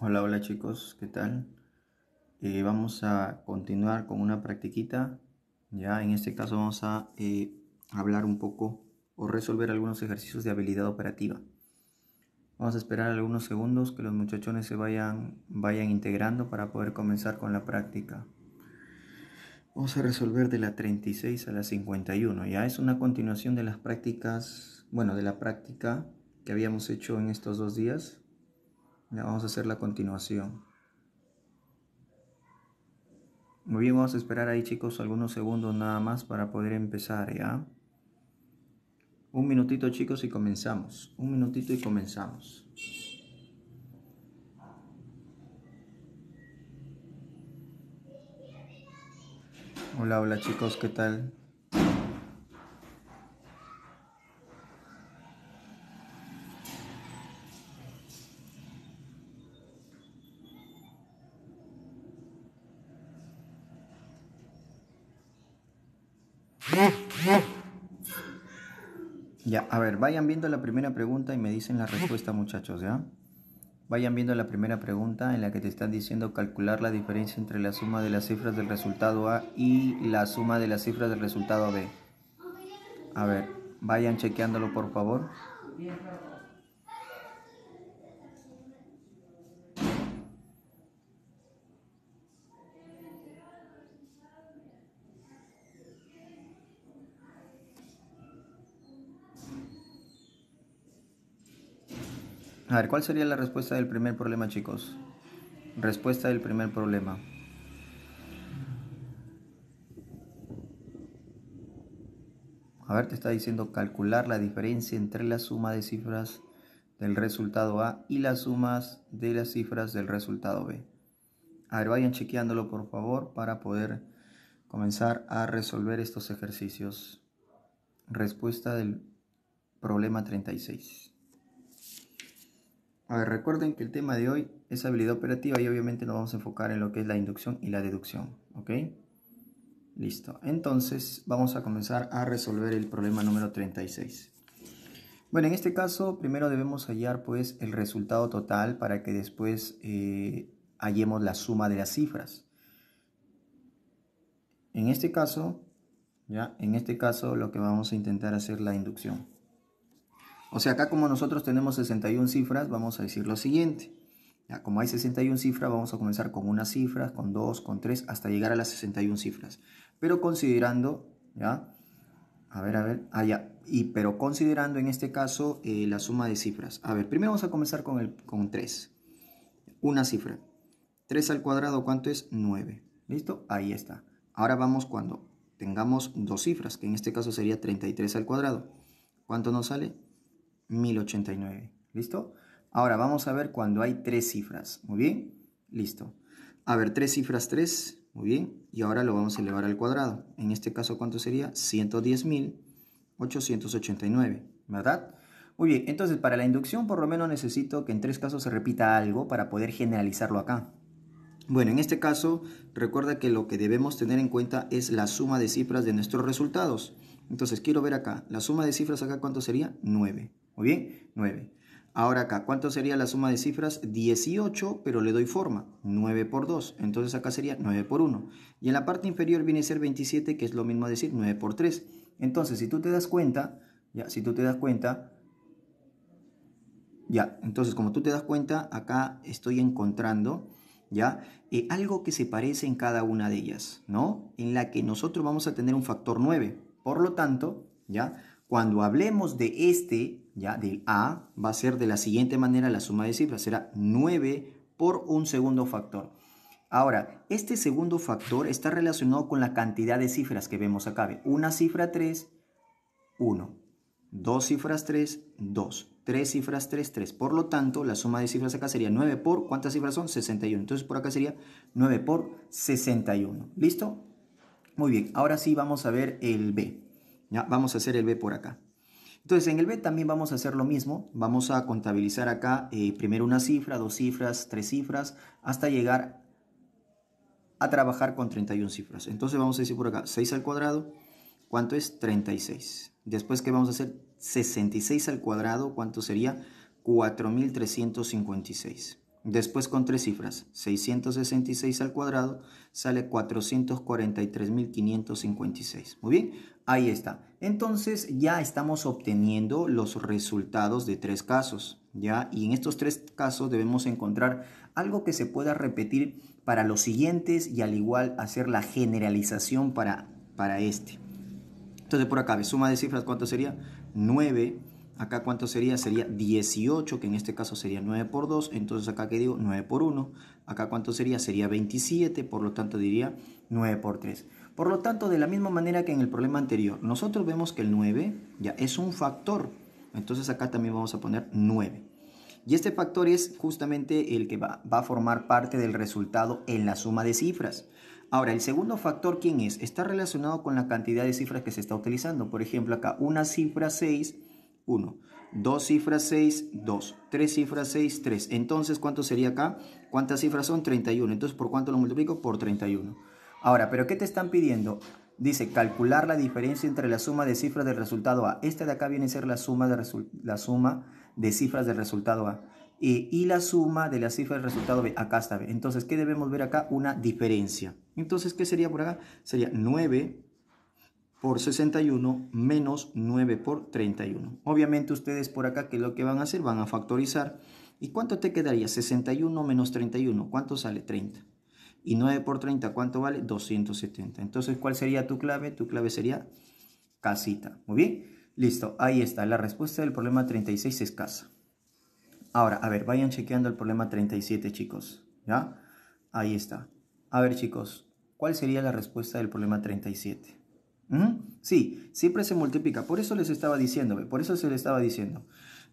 Hola, hola chicos, ¿qué tal? Eh, vamos a continuar con una practiquita. Ya en este caso vamos a eh, hablar un poco o resolver algunos ejercicios de habilidad operativa. Vamos a esperar algunos segundos que los muchachones se vayan, vayan integrando para poder comenzar con la práctica. Vamos a resolver de la 36 a la 51. Ya es una continuación de las prácticas, bueno, de la práctica que habíamos hecho en estos dos días, ya vamos a hacer la continuación. Muy bien, vamos a esperar ahí chicos algunos segundos nada más para poder empezar ya. Un minutito chicos y comenzamos. Un minutito y comenzamos. Hola, hola chicos, ¿qué tal? Ya, a ver, vayan viendo la primera pregunta y me dicen la respuesta, muchachos, ¿ya? Vayan viendo la primera pregunta en la que te están diciendo calcular la diferencia entre la suma de las cifras del resultado A y la suma de las cifras del resultado B. A ver, vayan chequeándolo por favor. A ver, ¿cuál sería la respuesta del primer problema, chicos? Respuesta del primer problema. A ver, te está diciendo calcular la diferencia entre la suma de cifras del resultado A y las sumas de las cifras del resultado B. A ver, vayan chequeándolo por favor para poder comenzar a resolver estos ejercicios. Respuesta del problema 36. A ver, recuerden que el tema de hoy es habilidad operativa y obviamente nos vamos a enfocar en lo que es la inducción y la deducción, ¿ok? Listo. Entonces vamos a comenzar a resolver el problema número 36. Bueno, en este caso primero debemos hallar pues el resultado total para que después eh, hallemos la suma de las cifras. En este caso, ya, en este caso lo que vamos a intentar hacer es la inducción. O sea, acá como nosotros tenemos 61 cifras, vamos a decir lo siguiente. Ya, como hay 61 cifras, vamos a comenzar con una cifra, con dos, con tres, hasta llegar a las 61 cifras. Pero considerando, ¿ya? A ver, a ver, ah, ya. Y, pero considerando en este caso eh, la suma de cifras. A ver, primero vamos a comenzar con, el, con 3. Una cifra. 3 al cuadrado, ¿cuánto es? 9. ¿Listo? Ahí está. Ahora vamos cuando tengamos dos cifras, que en este caso sería 33 al cuadrado. ¿Cuánto nos sale? 1089. ¿Listo? Ahora vamos a ver cuando hay tres cifras. Muy bien. Listo. A ver, tres cifras tres. Muy bien. Y ahora lo vamos a elevar al cuadrado. En este caso, ¿cuánto sería? 110.889. ¿Verdad? Muy bien. Entonces, para la inducción, por lo menos necesito que en tres casos se repita algo para poder generalizarlo acá. Bueno, en este caso, recuerda que lo que debemos tener en cuenta es la suma de cifras de nuestros resultados. Entonces, quiero ver acá. La suma de cifras acá, ¿cuánto sería? 9. Muy bien, 9. Ahora acá, ¿cuánto sería la suma de cifras? 18, pero le doy forma. 9 por 2. Entonces acá sería 9 por 1. Y en la parte inferior viene a ser 27, que es lo mismo decir 9 por 3. Entonces, si tú te das cuenta, ya, si tú te das cuenta, ya, entonces como tú te das cuenta, acá estoy encontrando, ya, eh, algo que se parece en cada una de ellas, ¿no? En la que nosotros vamos a tener un factor 9. Por lo tanto, ya, cuando hablemos de este ¿ya? del A va a ser de la siguiente manera la suma de cifras, será 9 por un segundo factor. Ahora, este segundo factor está relacionado con la cantidad de cifras que vemos acá. Una cifra 3, 1. Dos cifras 3, 2. Tres cifras 3, 3. Por lo tanto, la suma de cifras acá sería 9 por, ¿cuántas cifras son? 61. Entonces por acá sería 9 por 61. ¿Listo? Muy bien, ahora sí vamos a ver el B. Ya, vamos a hacer el B por acá. Entonces en el B también vamos a hacer lo mismo, vamos a contabilizar acá eh, primero una cifra, dos cifras, tres cifras, hasta llegar a trabajar con 31 cifras. Entonces vamos a decir por acá 6 al cuadrado, ¿cuánto es? 36. Después ¿qué vamos a hacer 66 al cuadrado, ¿cuánto sería? 4356. Después con tres cifras, 666 al cuadrado, sale 443.556. Muy bien, Ahí está. Entonces ya estamos obteniendo los resultados de tres casos, ¿ya? Y en estos tres casos debemos encontrar algo que se pueda repetir para los siguientes y al igual hacer la generalización para, para este. Entonces por acá, suma de cifras, ¿cuánto sería? 9. Acá cuánto sería? Sería 18, que en este caso sería 9 por 2. Entonces acá ¿qué digo 9 por 1. Acá cuánto sería? Sería 27, por lo tanto diría 9 por 3. Por lo tanto, de la misma manera que en el problema anterior, nosotros vemos que el 9 ya es un factor. Entonces acá también vamos a poner 9. Y este factor es justamente el que va, a formar parte del resultado en la suma de cifras. Ahora, el segundo factor, ¿quién es? Está relacionado con la cantidad de cifras que se está utilizando. Por ejemplo, acá una cifra 6, 1. Dos cifras 6, 2. Tres cifras 6, 3. Entonces, ¿cuánto sería acá? ¿Cuántas cifras son? 31. Entonces, ¿por cuánto lo multiplico? Por 31. Ahora, ¿pero qué te están pidiendo? Dice, calcular la diferencia entre la suma de cifras del resultado A. Esta de acá viene a ser la suma de, la suma de cifras del resultado A. Eh, y la suma de las cifras del resultado B. Acá está B. Entonces, ¿qué debemos ver acá? Una diferencia. Entonces, ¿qué sería por acá? Sería 9 por 61 menos 9 por 31. Obviamente ustedes por acá, ¿qué es lo que van a hacer? Van a factorizar. ¿Y cuánto te quedaría? 61 menos 31. ¿Cuánto sale? 30. Y 9 por 30, ¿cuánto vale? 270. Entonces, ¿cuál sería tu clave? Tu clave sería casita. Muy bien. Listo, ahí está. La respuesta del problema 36 es casa. Ahora, a ver, vayan chequeando el problema 37, chicos. ¿Ya? Ahí está. A ver, chicos, ¿cuál sería la respuesta del problema 37? ¿Mm? Sí, siempre se multiplica. Por eso les estaba diciéndome por eso se les estaba diciendo.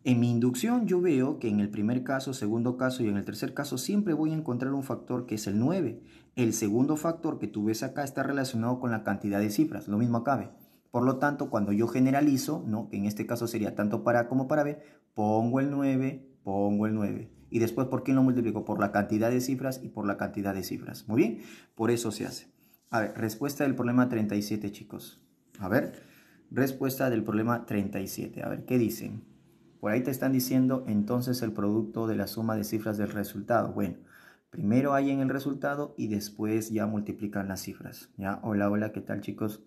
En mi inducción yo veo que en el primer caso, segundo caso y en el tercer caso siempre voy a encontrar un factor que es el 9. El segundo factor que tú ves acá está relacionado con la cantidad de cifras, lo mismo acabe. Por lo tanto, cuando yo generalizo, ¿no? que en este caso sería tanto para A como para B, pongo el 9, pongo el 9. Y después, ¿por qué lo multiplico? Por la cantidad de cifras y por la cantidad de cifras. Muy bien, por eso se hace. A ver, respuesta del problema 37, chicos. A ver, respuesta del problema 37. A ver, ¿qué dicen? Por ahí te están diciendo entonces el producto de la suma de cifras del resultado. Bueno, primero hay en el resultado y después ya multiplican las cifras. ¿ya? Hola, hola, ¿qué tal chicos?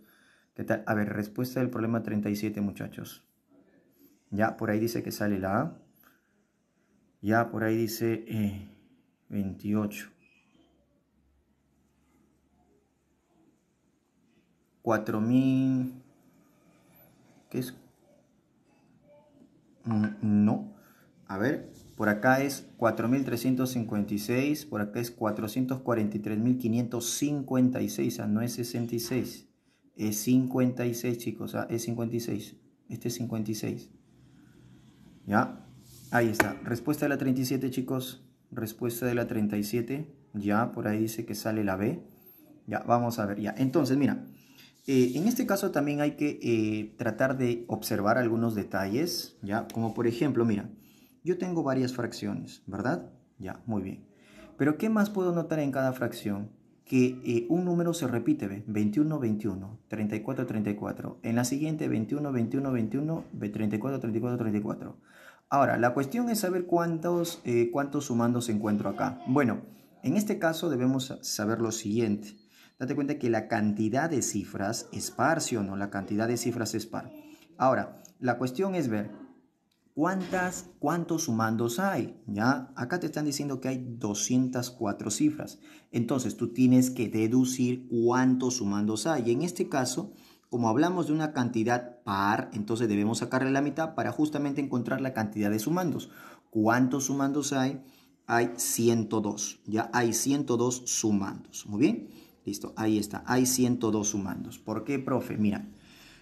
¿Qué tal? A ver, respuesta del problema 37 muchachos. Ya, por ahí dice que sale la A. Ya, por ahí dice 28. Eh, 4000 ¿Qué es Mm, no. A ver, por acá es 4356, por acá es 443556, o sea, no es 66. Es 56, chicos, es 56. Este es 56. ¿Ya? Ahí está. Respuesta de la 37, chicos. Respuesta de la 37. Ya, por ahí dice que sale la B. Ya, vamos a ver. Ya, entonces, mira. Eh, en este caso también hay que eh, tratar de observar algunos detalles, ¿ya? Como por ejemplo, mira, yo tengo varias fracciones, ¿verdad? Ya, muy bien. Pero ¿qué más puedo notar en cada fracción? Que eh, un número se repite, ¿ve? 21, 21, 34, 34. En la siguiente, 21, 21, 21, 34, 34, 34. Ahora, la cuestión es saber cuántos, cuántos sumandos encuentro acá. Bueno, en este caso debemos saber lo siguiente date cuenta que la cantidad de cifras es par, o no? La cantidad de cifras es par. Ahora, la cuestión es ver cuántas, cuántos sumandos hay, ¿ya? Acá te están diciendo que hay 204 cifras. Entonces, tú tienes que deducir cuántos sumandos hay. Y en este caso, como hablamos de una cantidad par, entonces debemos sacarle la mitad para justamente encontrar la cantidad de sumandos. ¿Cuántos sumandos hay? Hay 102, ya hay 102 sumandos. Muy bien. Listo, ahí está. Hay 102 sumandos. ¿Por qué, profe? Mira,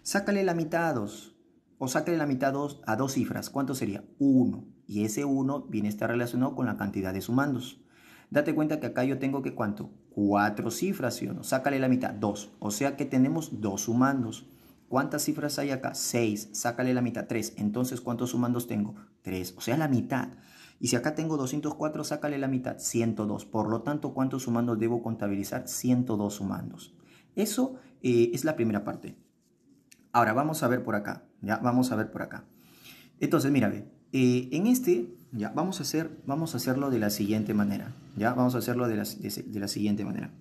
sácale la mitad a 2 o sácale la mitad a dos, dos cifras. ¿Cuánto sería? 1. Y ese 1 viene a estar relacionado con la cantidad de sumandos. Date cuenta que acá yo tengo que cuánto? Cuatro cifras, ¿sí o no? Sácale la mitad, 2. O sea que tenemos dos sumandos. ¿Cuántas cifras hay acá? 6. Sácale la mitad, 3. Entonces, ¿cuántos sumandos tengo? 3. O sea, la mitad. Y si acá tengo 204, sácale la mitad, 102. Por lo tanto, ¿cuántos sumandos debo contabilizar? 102 sumandos. Eso eh, es la primera parte. Ahora, vamos a ver por acá. Ya, vamos a ver por acá. Entonces, mira, eh, en este, ya, vamos a, hacer, vamos a hacerlo de la siguiente manera. Ya, vamos a hacerlo de la, de la siguiente manera.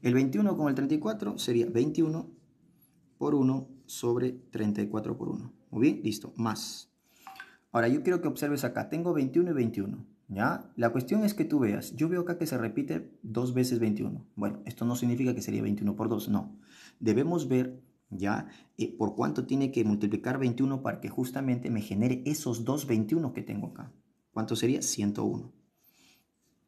El 21 con el 34 sería 21 por 1 sobre 34 por 1. Muy bien, listo. Más Ahora, yo quiero que observes acá. Tengo 21 y 21. ¿Ya? La cuestión es que tú veas. Yo veo acá que se repite dos veces 21. Bueno, esto no significa que sería 21 por 2. No. Debemos ver ¿ya? Eh, por cuánto tiene que multiplicar 21 para que justamente me genere esos dos 21 que tengo acá. ¿Cuánto sería? 101.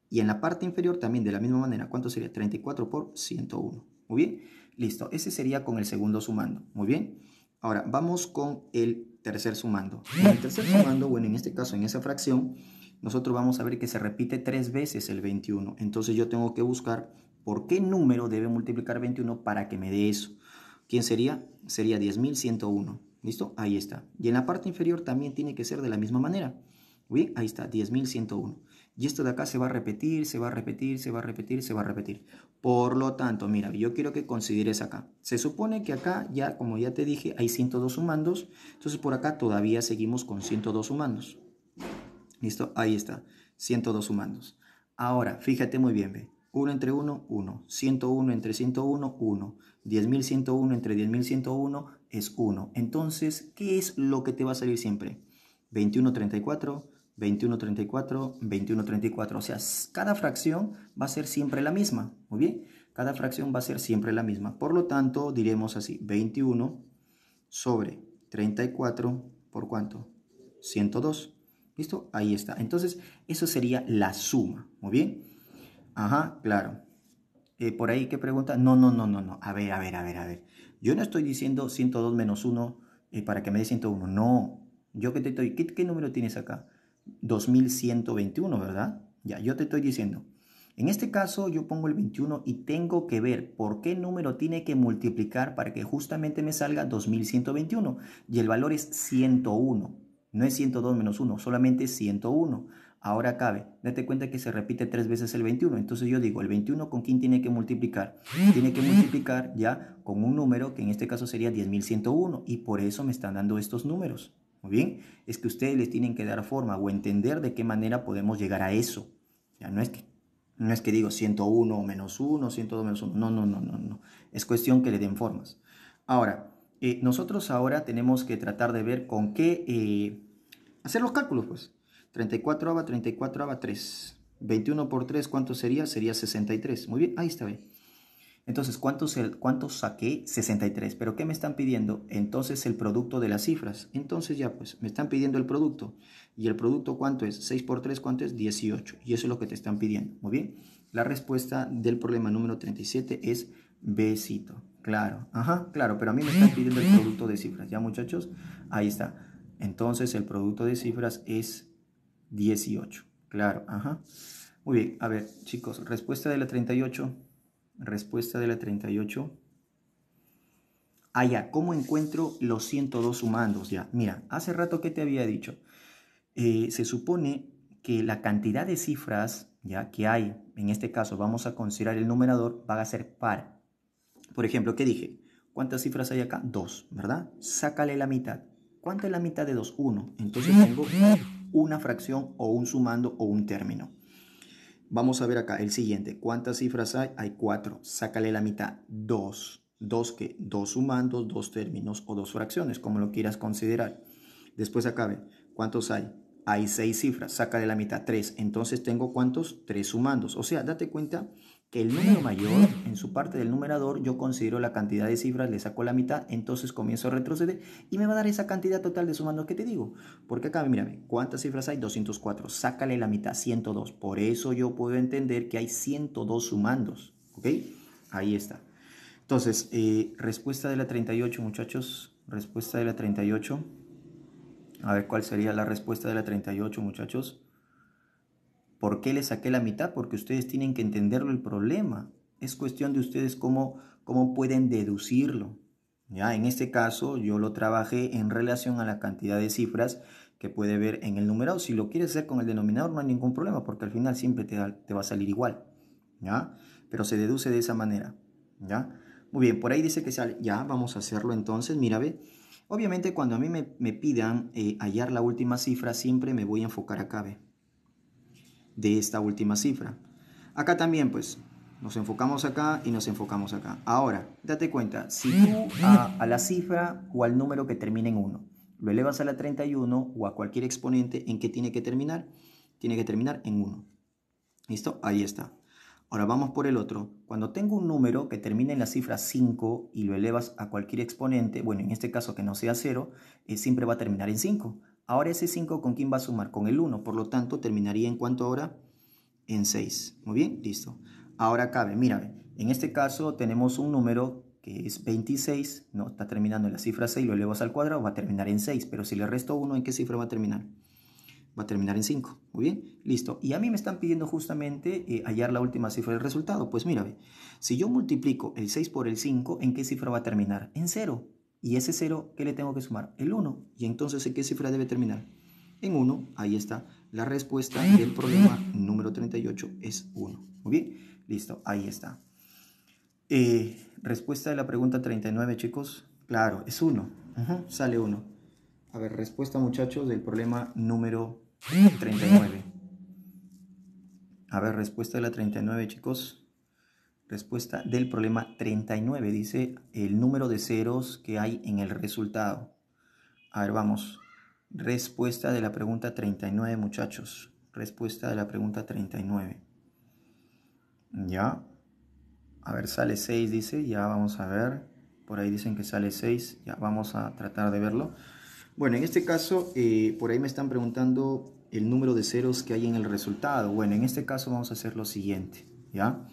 Y en la parte inferior también de la misma manera, ¿cuánto sería? 34 por 101. Muy bien, listo. Ese sería con el segundo sumando. Muy bien. Ahora, vamos con el tercer sumando. En el tercer sumando, bueno, en este caso, en esa fracción, nosotros vamos a ver que se repite tres veces el 21. Entonces yo tengo que buscar por qué número debe multiplicar 21 para que me dé eso. ¿Quién sería? Sería 10.101. ¿Listo? Ahí está. Y en la parte inferior también tiene que ser de la misma manera. Bien, ahí está, 10.101. Y esto de acá se va a repetir, se va a repetir, se va a repetir, se va a repetir. Por lo tanto, mira, yo quiero que consideres acá. Se supone que acá ya, como ya te dije, hay 102 sumandos. Entonces por acá todavía seguimos con 102 sumandos. ¿Listo? Ahí está, 102 sumandos. Ahora, fíjate muy bien, ve. 1 entre 1, 1. 101 entre 101, 1. 10.101 entre 10.101 es 1. Entonces, ¿qué es lo que te va a salir siempre? 21, 34, 21, 34, 21, 34, O sea, cada fracción va a ser siempre la misma. Muy bien, cada fracción va a ser siempre la misma. Por lo tanto, diremos así, 21 sobre 34 por cuánto? 102. ¿Listo? Ahí está. Entonces, eso sería la suma. Muy bien. Ajá, claro. Eh, por ahí ¿qué pregunta, no, no, no, no, no. A ver, a ver, a ver, a ver. Yo no estoy diciendo 102 menos 1 eh, para que me dé 101. No. Yo que te estoy, qué número tienes acá? 2121, ¿verdad? Ya, yo te estoy diciendo. En este caso yo pongo el 21 y tengo que ver por qué número tiene que multiplicar para que justamente me salga 2121. Y el valor es 101. No es 102 menos 1, solamente 101. Ahora cabe, date cuenta que se repite tres veces el 21. Entonces yo digo, el 21 con quién tiene que multiplicar. Tiene que multiplicar ya con un número que en este caso sería 10.101. Y por eso me están dando estos números. Muy bien, es que ustedes les tienen que dar forma o entender de qué manera podemos llegar a eso. Ya no es que, no es que digo 101 menos 1, 102 menos 1. No, no, no, no, no. Es cuestión que le den formas. Ahora, eh, nosotros ahora tenemos que tratar de ver con qué eh, hacer los cálculos, pues. 34 aba, 34 aba, 3. 21 por 3, ¿cuánto sería? Sería 63. Muy bien, ahí está bien. Entonces, ¿cuántos, saqué? 63. ¿Pero qué me están pidiendo? Entonces el producto de las cifras. Entonces ya, pues, me están pidiendo el producto. ¿Y el producto cuánto es? 6 por 3, ¿cuánto es? 18. Y eso es lo que te están pidiendo. Muy bien. La respuesta del problema número 37 es besito. Claro, ajá, claro, pero a mí me están pidiendo el producto de cifras. ¿Ya, muchachos? Ahí está. Entonces el producto de cifras es 18. Claro, ajá. Muy bien, a ver, chicos, respuesta de la 38. Respuesta de la 38. Ah, ya, ¿cómo encuentro los 102 sumandos? Ya, mira, hace rato que te había dicho. Eh, se supone que la cantidad de cifras ya que hay, en este caso vamos a considerar el numerador, va a ser par. Por ejemplo, ¿qué dije? ¿Cuántas cifras hay acá? Dos, ¿verdad? Sácale la mitad. ¿Cuánto es la mitad de dos? Uno. Entonces tengo una fracción o un sumando o un término. Vamos a ver acá el siguiente. ¿Cuántas cifras hay? Hay cuatro. Sácale la mitad. Dos. Dos que dos sumandos, dos términos o dos fracciones, como lo quieras considerar. Después acá ¿Cuántos hay? Hay seis cifras. Sácale la mitad. Tres. Entonces tengo cuántos? Tres sumandos. O sea, date cuenta el número mayor, en su parte del numerador, yo considero la cantidad de cifras, le saco la mitad, entonces comienzo a retroceder y me va a dar esa cantidad total de sumando que te digo. Porque acá, mírame, ¿cuántas cifras hay? 204. Sácale la mitad, 102. Por eso yo puedo entender que hay 102 sumandos. ¿Ok? Ahí está. Entonces, eh, respuesta de la 38, muchachos. Respuesta de la 38. A ver cuál sería la respuesta de la 38, muchachos. ¿Por qué le saqué la mitad? Porque ustedes tienen que entenderlo el problema. Es cuestión de ustedes cómo, cómo pueden deducirlo. ¿ya? En este caso yo lo trabajé en relación a la cantidad de cifras que puede ver en el numerado. Si lo quieres hacer con el denominador no hay ningún problema porque al final siempre te, te va a salir igual. ¿ya? Pero se deduce de esa manera. ¿ya? Muy bien, por ahí dice que sale. Ya, vamos a hacerlo entonces. Mira, ve. Obviamente cuando a mí me, pidan eh, hallar la última cifra siempre me voy a enfocar acá, ve de esta última cifra. Acá también, pues, nos enfocamos acá y nos enfocamos acá. Ahora, date cuenta, si tú a, la cifra o al número que termina en 1 lo elevas a la 31 o a cualquier exponente, ¿en qué tiene que terminar? Tiene que terminar en 1. ¿Listo? Ahí está. Ahora vamos por el otro. Cuando tengo un número que termina en la cifra 5 y lo elevas a cualquier exponente, bueno, en este caso que no sea 0, eh, siempre va a terminar en 5. Ahora ese 5 con quién va a sumar? Con el 1, por lo tanto terminaría en cuánto ahora? En 6. Muy bien, listo. Ahora cabe, mira, en este caso tenemos un número que es 26, no, está terminando en la cifra 6, lo elevas al cuadrado, va a terminar en 6, pero si le resto 1, ¿en qué cifra va a terminar? Va a terminar en 5, muy bien, listo. Y a mí me están pidiendo justamente eh, hallar la última cifra del resultado. Pues mira, si yo multiplico el 6 por el 5, ¿en qué cifra va a terminar? En 0, y ese 0, ¿qué le tengo que sumar? El 1. Y entonces, ¿en qué cifra debe terminar? En 1. Ahí está. La respuesta del problema número 38 es 1. Muy bien. Listo. Ahí está. Eh, respuesta de la pregunta 39, chicos. Claro, es 1. Sale 1. A ver, respuesta, muchachos, del problema número 39. A ver, respuesta de la 39, chicos. Respuesta del problema 39. Dice el número de ceros que hay en el resultado. A ver, vamos. Respuesta de la pregunta 39, muchachos. Respuesta de la pregunta 39. Ya. A ver, sale 6, dice. Ya vamos a ver. Por ahí dicen que sale 6. Ya vamos a tratar de verlo. Bueno, en este caso, eh, por ahí me están preguntando el número de ceros que hay en el resultado. Bueno, en este caso vamos a hacer lo siguiente. ¿Ya?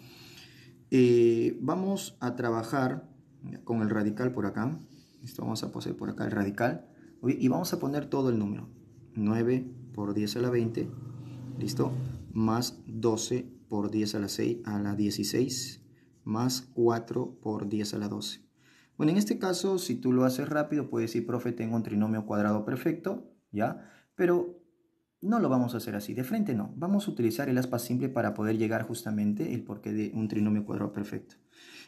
Eh, vamos a trabajar con el radical por acá. Esto vamos a poseer por acá el radical. Y vamos a poner todo el número. 9 por 10 a la 20. ¿Listo? Más 12 por 10 a la 6 a la 16. Más 4 por 10 a la 12. Bueno, en este caso, si tú lo haces rápido, puedes decir, profe, tengo un trinomio cuadrado perfecto, ¿ya? Pero no lo vamos a hacer así, de frente no. Vamos a utilizar el aspa simple para poder llegar justamente el porqué de un trinomio cuadrado perfecto.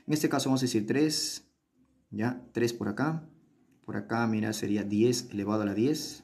En este caso vamos a decir 3, ya, 3 por acá. Por acá, mira, sería 10 elevado a la 10.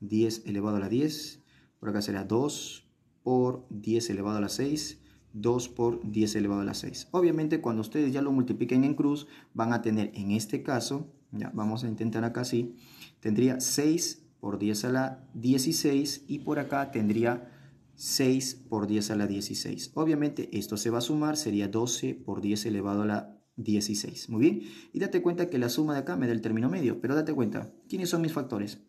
10 elevado a la 10. Por acá será 2 por 10 elevado a la 6. 2 por 10 elevado a la 6. Obviamente cuando ustedes ya lo multipliquen en cruz, van a tener en este caso, ya vamos a intentar acá así, tendría 6 por 10 a la 16 y por acá tendría 6 por 10 a la 16. Obviamente esto se va a sumar, sería 12 por 10 elevado a la 16. Muy bien, y date cuenta que la suma de acá me da el término medio, pero date cuenta, ¿quiénes son mis factores?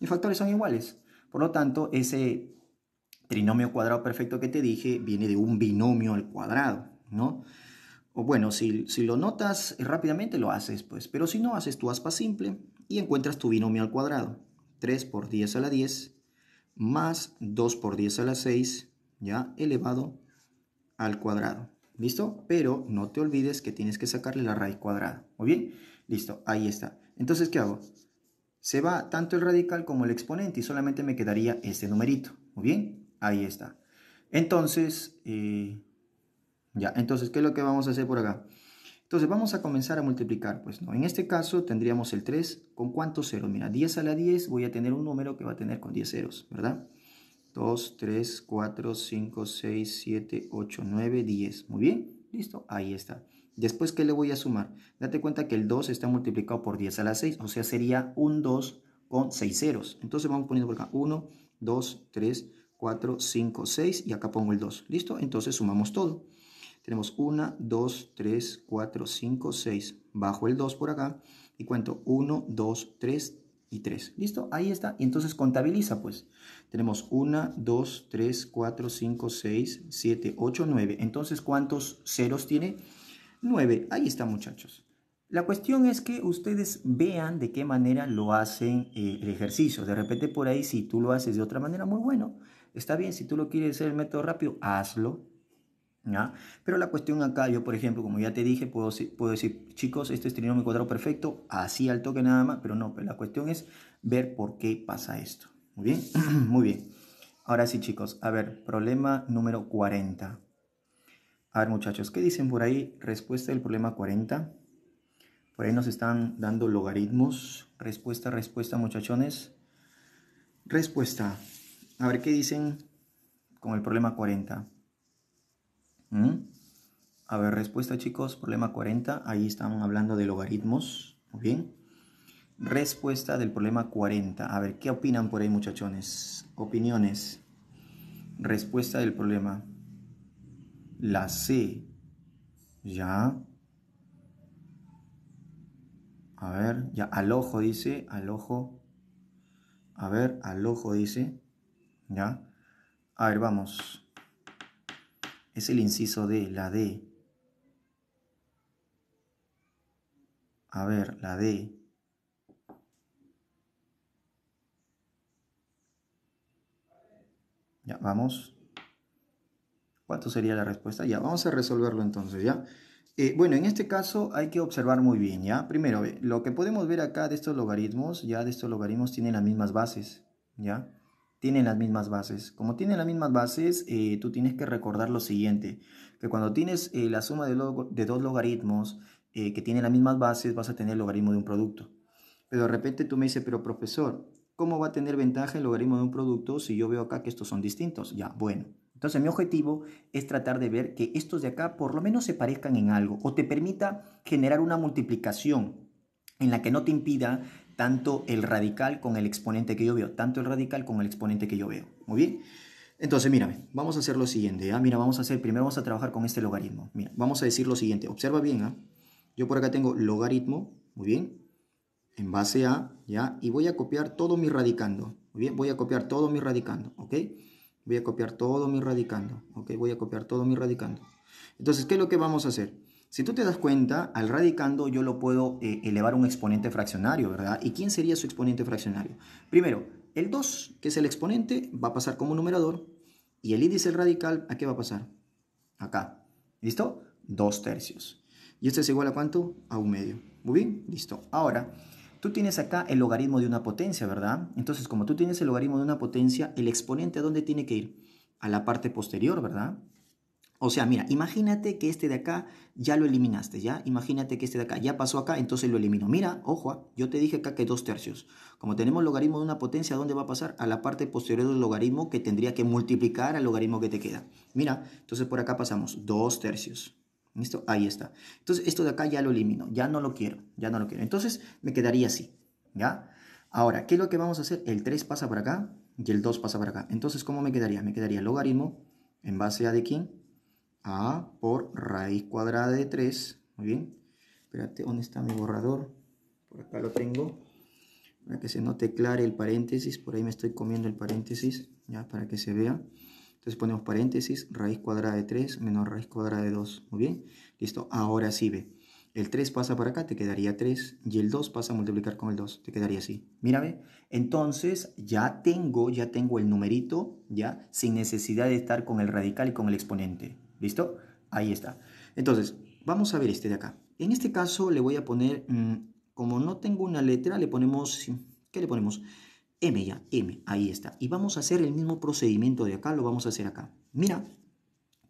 Mis factores son iguales, por lo tanto ese trinomio cuadrado perfecto que te dije viene de un binomio al cuadrado, ¿no? O bueno, si, si lo notas rápidamente lo haces, pues, pero si no haces tu aspa simple y encuentras tu binomio al cuadrado. 3 por 10 a la 10 más 2 por 10 a la 6, ya elevado al cuadrado. ¿Listo? Pero no te olvides que tienes que sacarle la raíz cuadrada. ¿Muy bien? Listo, ahí está. Entonces, ¿qué hago? Se va tanto el radical como el exponente y solamente me quedaría este numerito. ¿Muy bien? Ahí está. Entonces, eh, ya, entonces, ¿qué es lo que vamos a hacer por acá? Entonces vamos a comenzar a multiplicar, pues no. En este caso tendríamos el 3 con cuántos ceros. Mira, 10 a la 10 voy a tener un número que va a tener con 10 ceros, ¿verdad? 2, 3, 4, 5, 6, 7, 8, 9, 10. Muy bien, listo, ahí está. Después, ¿qué le voy a sumar? Date cuenta que el 2 está multiplicado por 10 a la 6, o sea, sería un 2 con 6 ceros. Entonces vamos poniendo por acá 1, 2, 3, 4, 5, 6 y acá pongo el 2. ¿Listo? Entonces sumamos todo. Tenemos 1, 2, 3, 4, 5, 6. Bajo el 2 por acá y cuento 1, 2, 3 y 3. ¿Listo? Ahí está. Y entonces contabiliza, pues. Tenemos 1, 2, 3, 4, 5, 6, 7, 8, 9. Entonces, ¿cuántos ceros tiene? 9. Ahí está, muchachos. La cuestión es que ustedes vean de qué manera lo hacen eh, el ejercicio. De repente por ahí, si tú lo haces de otra manera, muy bueno. Está bien, si tú lo quieres hacer el método rápido, hazlo. Pero la cuestión acá, yo por ejemplo, como ya te dije, puedo, decir, chicos, este es trinomio cuadrado perfecto, así al toque nada más, pero no, pero la cuestión es ver por qué pasa esto. Muy bien, muy bien. Ahora sí, chicos, a ver, problema número 40. A ver, muchachos, ¿qué dicen por ahí? Respuesta del problema 40. Por ahí nos están dando logaritmos. Respuesta, respuesta, muchachones. Respuesta. A ver, ¿qué dicen con el problema 40? ¿Mm? A ver, respuesta chicos, problema 40, ahí estamos hablando de logaritmos, muy bien. Respuesta del problema 40, a ver, ¿qué opinan por ahí muchachones? Opiniones. Respuesta del problema, la C, ya. A ver, ya, al ojo dice, al ojo. A ver, al ojo dice, ya. A ver, vamos es el inciso de la D. A ver, la D. Ya, vamos. ¿Cuánto sería la respuesta? Ya, vamos a resolverlo entonces, ¿ya? Eh, bueno, en este caso hay que observar muy bien, ¿ya? Primero, eh, lo que podemos ver acá de estos logaritmos, ya de estos logaritmos tienen las mismas bases, ¿ya? tienen las mismas bases. Como tienen las mismas bases, eh, tú tienes que recordar lo siguiente, que cuando tienes eh, la suma de, de dos logaritmos eh, que tienen las mismas bases, vas a tener el logaritmo de un producto. Pero de repente tú me dices, pero profesor, ¿cómo va a tener ventaja el logaritmo de un producto si yo veo acá que estos son distintos? Ya, bueno. Entonces mi objetivo es tratar de ver que estos de acá por lo menos se parezcan en algo o te permita generar una multiplicación en la que no te impida tanto el radical con el exponente que yo veo, tanto el radical con el exponente que yo veo. Muy bien. Entonces, mírame, vamos a hacer lo siguiente, ¿ya? Mira, vamos a hacer, primero vamos a trabajar con este logaritmo. Mira, vamos a decir lo siguiente, observa bien, ¿ah? Yo por acá tengo logaritmo, muy bien, en base a, ¿ya? Y voy a copiar todo mi radicando, muy bien, voy a copiar todo mi radicando, ¿ok? Voy a copiar todo mi radicando, ¿ok? Voy a copiar todo mi radicando. Entonces, ¿qué es lo que vamos a hacer? Si tú te das cuenta, al radicando yo lo puedo eh, elevar un exponente fraccionario, ¿verdad? ¿Y quién sería su exponente fraccionario? Primero, el 2, que es el exponente, va a pasar como numerador. Y el índice radical, ¿a qué va a pasar? Acá. ¿Listo? 2 tercios. ¿Y esto es igual a cuánto? A un medio. Muy bien, listo. Ahora, tú tienes acá el logaritmo de una potencia, ¿verdad? Entonces, como tú tienes el logaritmo de una potencia, el exponente, ¿a dónde tiene que ir? A la parte posterior, ¿verdad? O sea, mira, imagínate que este de acá ya lo eliminaste, ¿ya? Imagínate que este de acá ya pasó acá, entonces lo elimino. Mira, ojo, ¿ah? yo te dije acá que dos tercios. Como tenemos logaritmo de una potencia, dónde va a pasar? A la parte posterior del logaritmo que tendría que multiplicar al logaritmo que te queda. Mira, entonces por acá pasamos dos tercios. ¿Listo? Ahí está. Entonces esto de acá ya lo elimino, ya no lo quiero, ya no lo quiero. Entonces me quedaría así, ¿ya? Ahora, ¿qué es lo que vamos a hacer? El 3 pasa por acá y el 2 pasa por acá. Entonces, ¿cómo me quedaría? Me quedaría logaritmo en base a de quién? A por raíz cuadrada de 3. Muy bien. Espérate, ¿dónde está mi borrador? Por acá lo tengo. Para que se note clare el paréntesis. Por ahí me estoy comiendo el paréntesis. Ya, para que se vea. Entonces ponemos paréntesis, raíz cuadrada de 3 menos raíz cuadrada de 2. Muy bien. Listo. Ahora sí ve. El 3 pasa para acá, te quedaría 3. Y el 2 pasa a multiplicar con el 2, te quedaría así. Mírame. Entonces ya tengo, ya tengo el numerito, ya, sin necesidad de estar con el radical y con el exponente. ¿Listo? Ahí está. Entonces, vamos a ver este de acá. En este caso le voy a poner, mm, como no tengo una letra, le ponemos, ¿qué le ponemos? M ya, M, ahí está. Y vamos a hacer el mismo procedimiento de acá, lo vamos a hacer acá. Mira,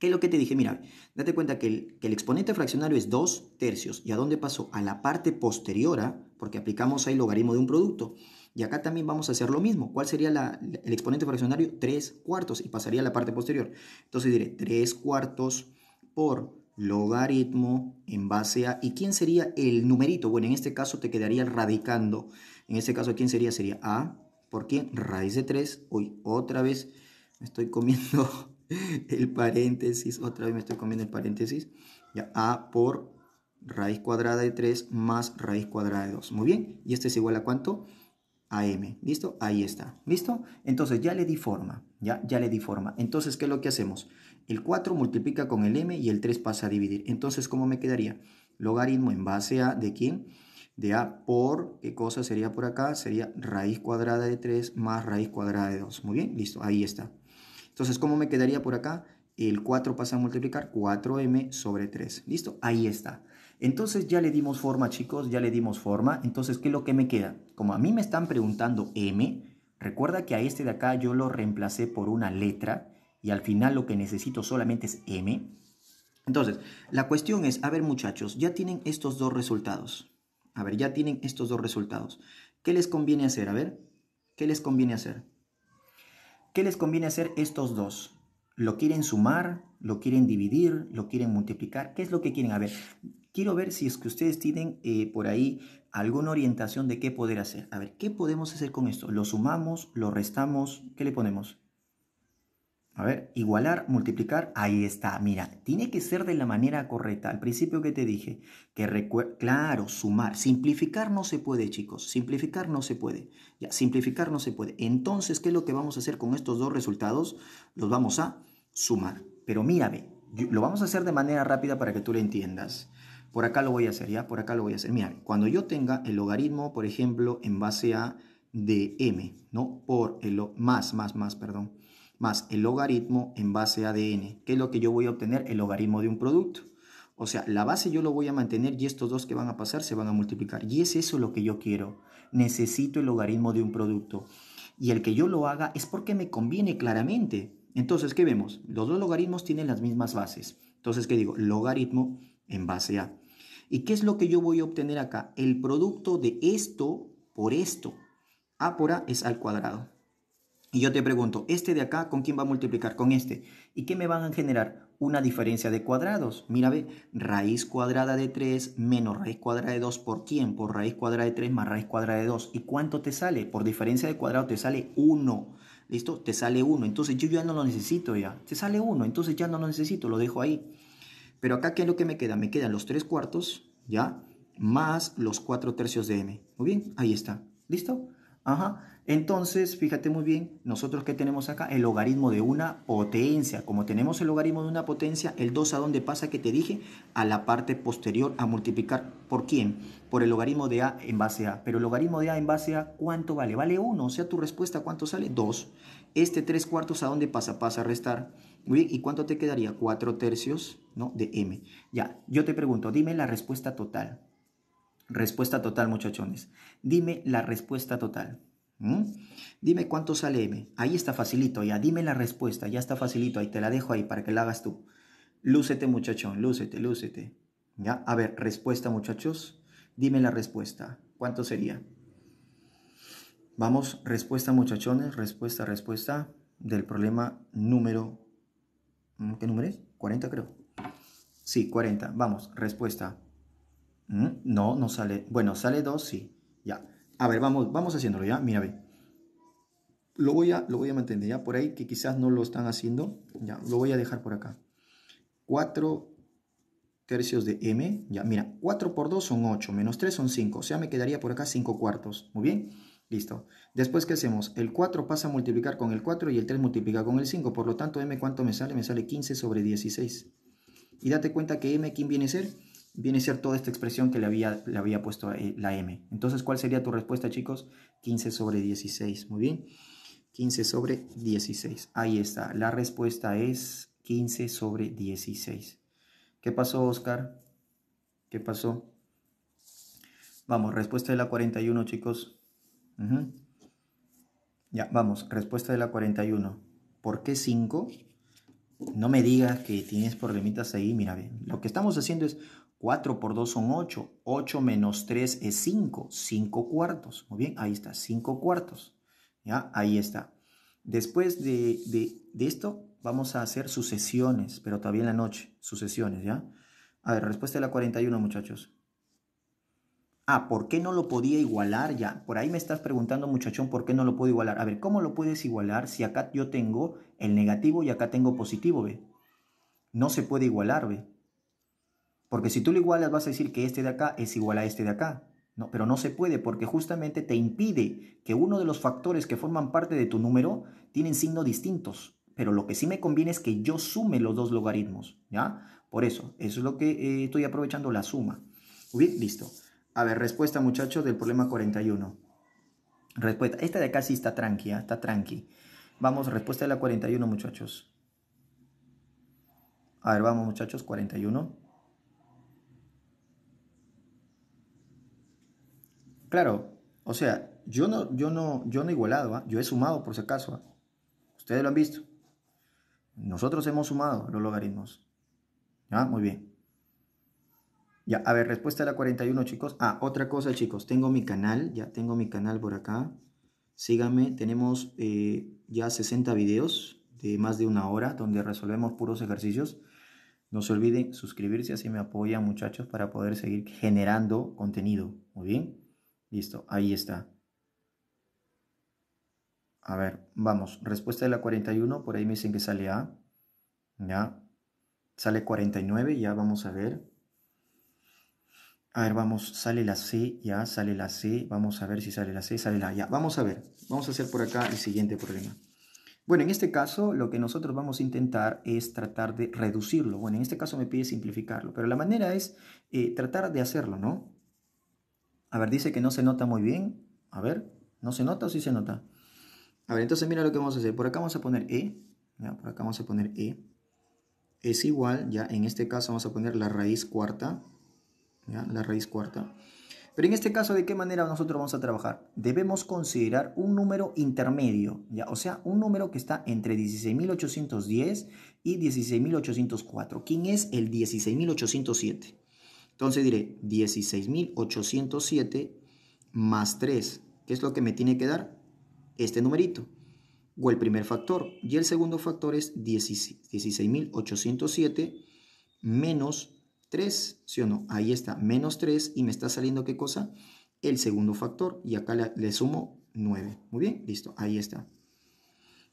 ¿Qué es lo que te dije? Mira, date cuenta que el, exponente fraccionario es 2 tercios. ¿Y a dónde pasó? A la parte posterior, porque aplicamos ahí logaritmo de un producto. Y acá también vamos a hacer lo mismo. ¿Cuál sería el exponente fraccionario? 3 cuartos y pasaría a la parte posterior. Entonces diré 3 cuartos por logaritmo en base a... ¿Y quién sería el numerito? Bueno, en este caso te quedaría radicando. En este caso, ¿quién sería? Sería A. ¿Por quién? Raíz de 3. Uy, otra vez me estoy comiendo el paréntesis, otra vez me estoy comiendo el paréntesis, ya, a por raíz cuadrada de 3 más raíz cuadrada de 2. Muy bien, y este es igual a cuánto? A m, ¿listo? Ahí está, ¿listo? Entonces ya le di forma, ya, ya le di forma. Entonces, ¿qué es lo que hacemos? El 4 multiplica con el m y el 3 pasa a dividir. Entonces, ¿cómo me quedaría? Logaritmo en base a, ¿de quién? de a por, ¿qué cosa sería por acá? Sería raíz cuadrada de 3 más raíz cuadrada de 2. Muy bien, listo, ahí está. Entonces, ¿cómo me quedaría por acá? El 4 pasa a multiplicar 4m sobre 3. ¿Listo? Ahí está. Entonces ya le dimos forma, chicos, ya le dimos forma. Entonces, ¿qué es lo que me queda? Como a mí me están preguntando m, recuerda que a este de acá yo lo reemplacé por una letra y al final lo que necesito solamente es m. Entonces, la cuestión es, a ver muchachos, ya tienen estos dos resultados. A ver, ya tienen estos dos resultados. ¿Qué les conviene hacer? A ver, ¿qué les conviene hacer? ¿Qué les conviene hacer estos dos? ¿Lo quieren sumar? ¿Lo quieren dividir? ¿Lo quieren multiplicar? ¿Qué es lo que quieren? A ver, quiero ver si es que ustedes tienen eh, por ahí alguna orientación de qué poder hacer. A ver, ¿qué podemos hacer con esto? ¿Lo sumamos? ¿Lo restamos? ¿Qué le ponemos? A ver, igualar, multiplicar, ahí está. Mira, tiene que ser de la manera correcta. Al principio que te dije, que recuerda, claro, sumar, simplificar no se puede, chicos. Simplificar no se puede. Ya, simplificar no se puede. Entonces, ¿qué es lo que vamos a hacer con estos dos resultados? Los vamos a sumar. Pero mírame, lo vamos a hacer de manera rápida para que tú lo entiendas. Por acá lo voy a hacer, ¿ya? Por acá lo voy a hacer. Mira, cuando yo tenga el logaritmo, por ejemplo, en base a de m, ¿no? Por el más, más, más, perdón más el logaritmo en base a de n. ¿Qué es lo que yo voy a obtener, el logaritmo de un producto. O sea, la base yo lo voy a mantener y estos dos que van a pasar se van a multiplicar. Y es eso lo que yo quiero. Necesito el logaritmo de un producto. Y el que yo lo haga es porque me conviene claramente. Entonces, ¿qué vemos? Los dos logaritmos tienen las mismas bases. Entonces, ¿qué digo? Logaritmo en base a. ¿Y qué es lo que yo voy a obtener acá? El producto de esto por esto. A por A es al cuadrado. Y yo te pregunto, ¿este de acá con quién va a multiplicar? Con este. ¿Y qué me van a generar? Una diferencia de cuadrados. Mira, ve, raíz cuadrada de 3 menos raíz cuadrada de 2 por quién? Por raíz cuadrada de 3 más raíz cuadrada de 2. ¿Y cuánto te sale? Por diferencia de cuadrado te sale 1. ¿Listo? Te sale 1. Entonces yo ya no lo necesito ya. Te sale 1. Entonces ya no lo necesito. Lo dejo ahí. Pero acá, ¿qué es lo que me queda? Me quedan los 3 cuartos, ¿ya? Más los 4 tercios de m. Muy bien, ahí está. ¿Listo? Ajá. Entonces, fíjate muy bien, nosotros que tenemos acá el logaritmo de una potencia. Como tenemos el logaritmo de una potencia, el 2 a dónde pasa que te dije, a la parte posterior a multiplicar por quién? Por el logaritmo de a en base a. Pero el logaritmo de a en base a, ¿cuánto vale? Vale 1, o sea, tu respuesta, ¿cuánto sale? 2. Este 3 cuartos a dónde pasa? Pasa a restar. Muy bien, ¿y cuánto te quedaría? 4 tercios, ¿no? De m. Ya, yo te pregunto, dime la respuesta total. Respuesta total, muchachones. Dime la respuesta total. ¿Mm? Dime cuánto sale M. Ahí está facilito, ya dime la respuesta, ya está facilito, ahí te la dejo ahí para que la hagas tú. Lúcete muchachón, lúcete, lúcete. ¿Ya? A ver, respuesta muchachos, dime la respuesta. ¿Cuánto sería? Vamos, respuesta muchachones, respuesta, respuesta del problema número... ¿mm? ¿Qué número es? 40 creo. Sí, 40. Vamos, respuesta. ¿Mm? No, no sale. Bueno, sale 2, sí. A ver, vamos, vamos haciéndolo ya. Mira, ve. Lo voy, a, lo voy a mantener ya por ahí, que quizás no lo están haciendo. Ya, lo voy a dejar por acá. 4 tercios de m. Ya, mira, 4 por 2 son 8, menos 3 son 5. O sea, me quedaría por acá 5 cuartos. Muy bien. Listo. Después, ¿qué hacemos? El 4 pasa a multiplicar con el 4 y el 3 multiplica con el 5. Por lo tanto, m, ¿cuánto me sale? Me sale 15 sobre 16. Y date cuenta que m, ¿quién viene a ser? viene a ser toda esta expresión que le había, había puesto eh, la M. Entonces, ¿cuál sería tu respuesta, chicos? 15 sobre 16. Muy bien. 15 sobre 16. Ahí está. La respuesta es 15 sobre 16. ¿Qué pasó, Oscar? ¿Qué pasó? Vamos, respuesta de la 41, chicos. Ya, vamos, respuesta de la 41. ¿Por qué 5? No me digas que tienes problemitas ahí. Mira, bien. lo que estamos haciendo es 4 por 2 son 8. 8 menos 3 es 5. 5 cuartos. Muy bien, ahí está, 5 cuartos. ¿Ya? Ahí está. Después de, de, esto, vamos a hacer sucesiones, pero todavía en la noche. Sucesiones, ¿ya? A ver, respuesta de la 41, muchachos. Ah, ¿por qué no lo podía igualar ya? Por ahí me estás preguntando, muchachón, ¿por qué no lo puedo igualar? A ver, ¿cómo lo puedes igualar si acá yo tengo el negativo y acá tengo positivo, ve? No se puede igualar, ve. Porque si tú lo igualas vas a decir que este de acá es igual a este de acá. No, pero no se puede porque justamente te impide que uno de los factores que forman parte de tu número tienen signos distintos. Pero lo que sí me conviene es que yo sume los dos logaritmos, ¿ya? Por eso, eso es lo que eh, estoy aprovechando, la suma. listo. A ver, respuesta muchachos del problema 41. Respuesta. Esta de acá sí está tranqui, ¿ah? está tranqui. Vamos, respuesta de la 41 muchachos. A ver, vamos muchachos, 41. Claro, o sea, yo no, yo no, yo no he igualado, ¿ah? yo he sumado por si acaso. ¿ah? Ustedes lo han visto. Nosotros hemos sumado los logaritmos. Ah, muy bien. Ya, a ver, respuesta a la 41, chicos. Ah, otra cosa, chicos. Tengo mi canal, ya tengo mi canal por acá. Síganme, tenemos eh, ya 60 videos de más de una hora donde resolvemos puros ejercicios. No se olviden suscribirse, así me apoyan, muchachos, para poder seguir generando contenido. Muy bien. Listo, ahí está. A ver, vamos. Respuesta de la 41, por ahí me dicen que sale A. Ya. Sale 49, ya vamos a ver. A ver, vamos, sale la C, ya, sale la C. Vamos a ver si sale la C, sale la A, ya. Vamos a ver. Vamos a hacer por acá el siguiente problema. Bueno, en este caso lo que nosotros vamos a intentar es tratar de reducirlo. Bueno, en este caso me pide simplificarlo, pero la manera es eh, tratar de hacerlo, ¿no? A ver, dice que no se nota muy bien. A ver, ¿no se nota o sí se nota? A ver, entonces mira lo que vamos a hacer. Por acá vamos a poner E. por acá vamos a poner E. Es igual, ya en este caso vamos a poner la raíz cuarta. Ya, la raíz cuarta. Pero en este caso, ¿de qué manera nosotros vamos a trabajar? Debemos considerar un número intermedio, ¿ya? o sea, un número que está entre 16.810 y 16.804. ¿Quién es el 16.807? Entonces diré 16.807 más 3. ¿Qué es lo que me tiene que dar? Este numerito. O el primer factor. Y el segundo factor es 16.807 menos 3. ¿Sí o no? Ahí está, menos 3. Y me está saliendo qué cosa? El segundo factor. Y acá le, sumo 9. Muy bien, listo. Ahí está.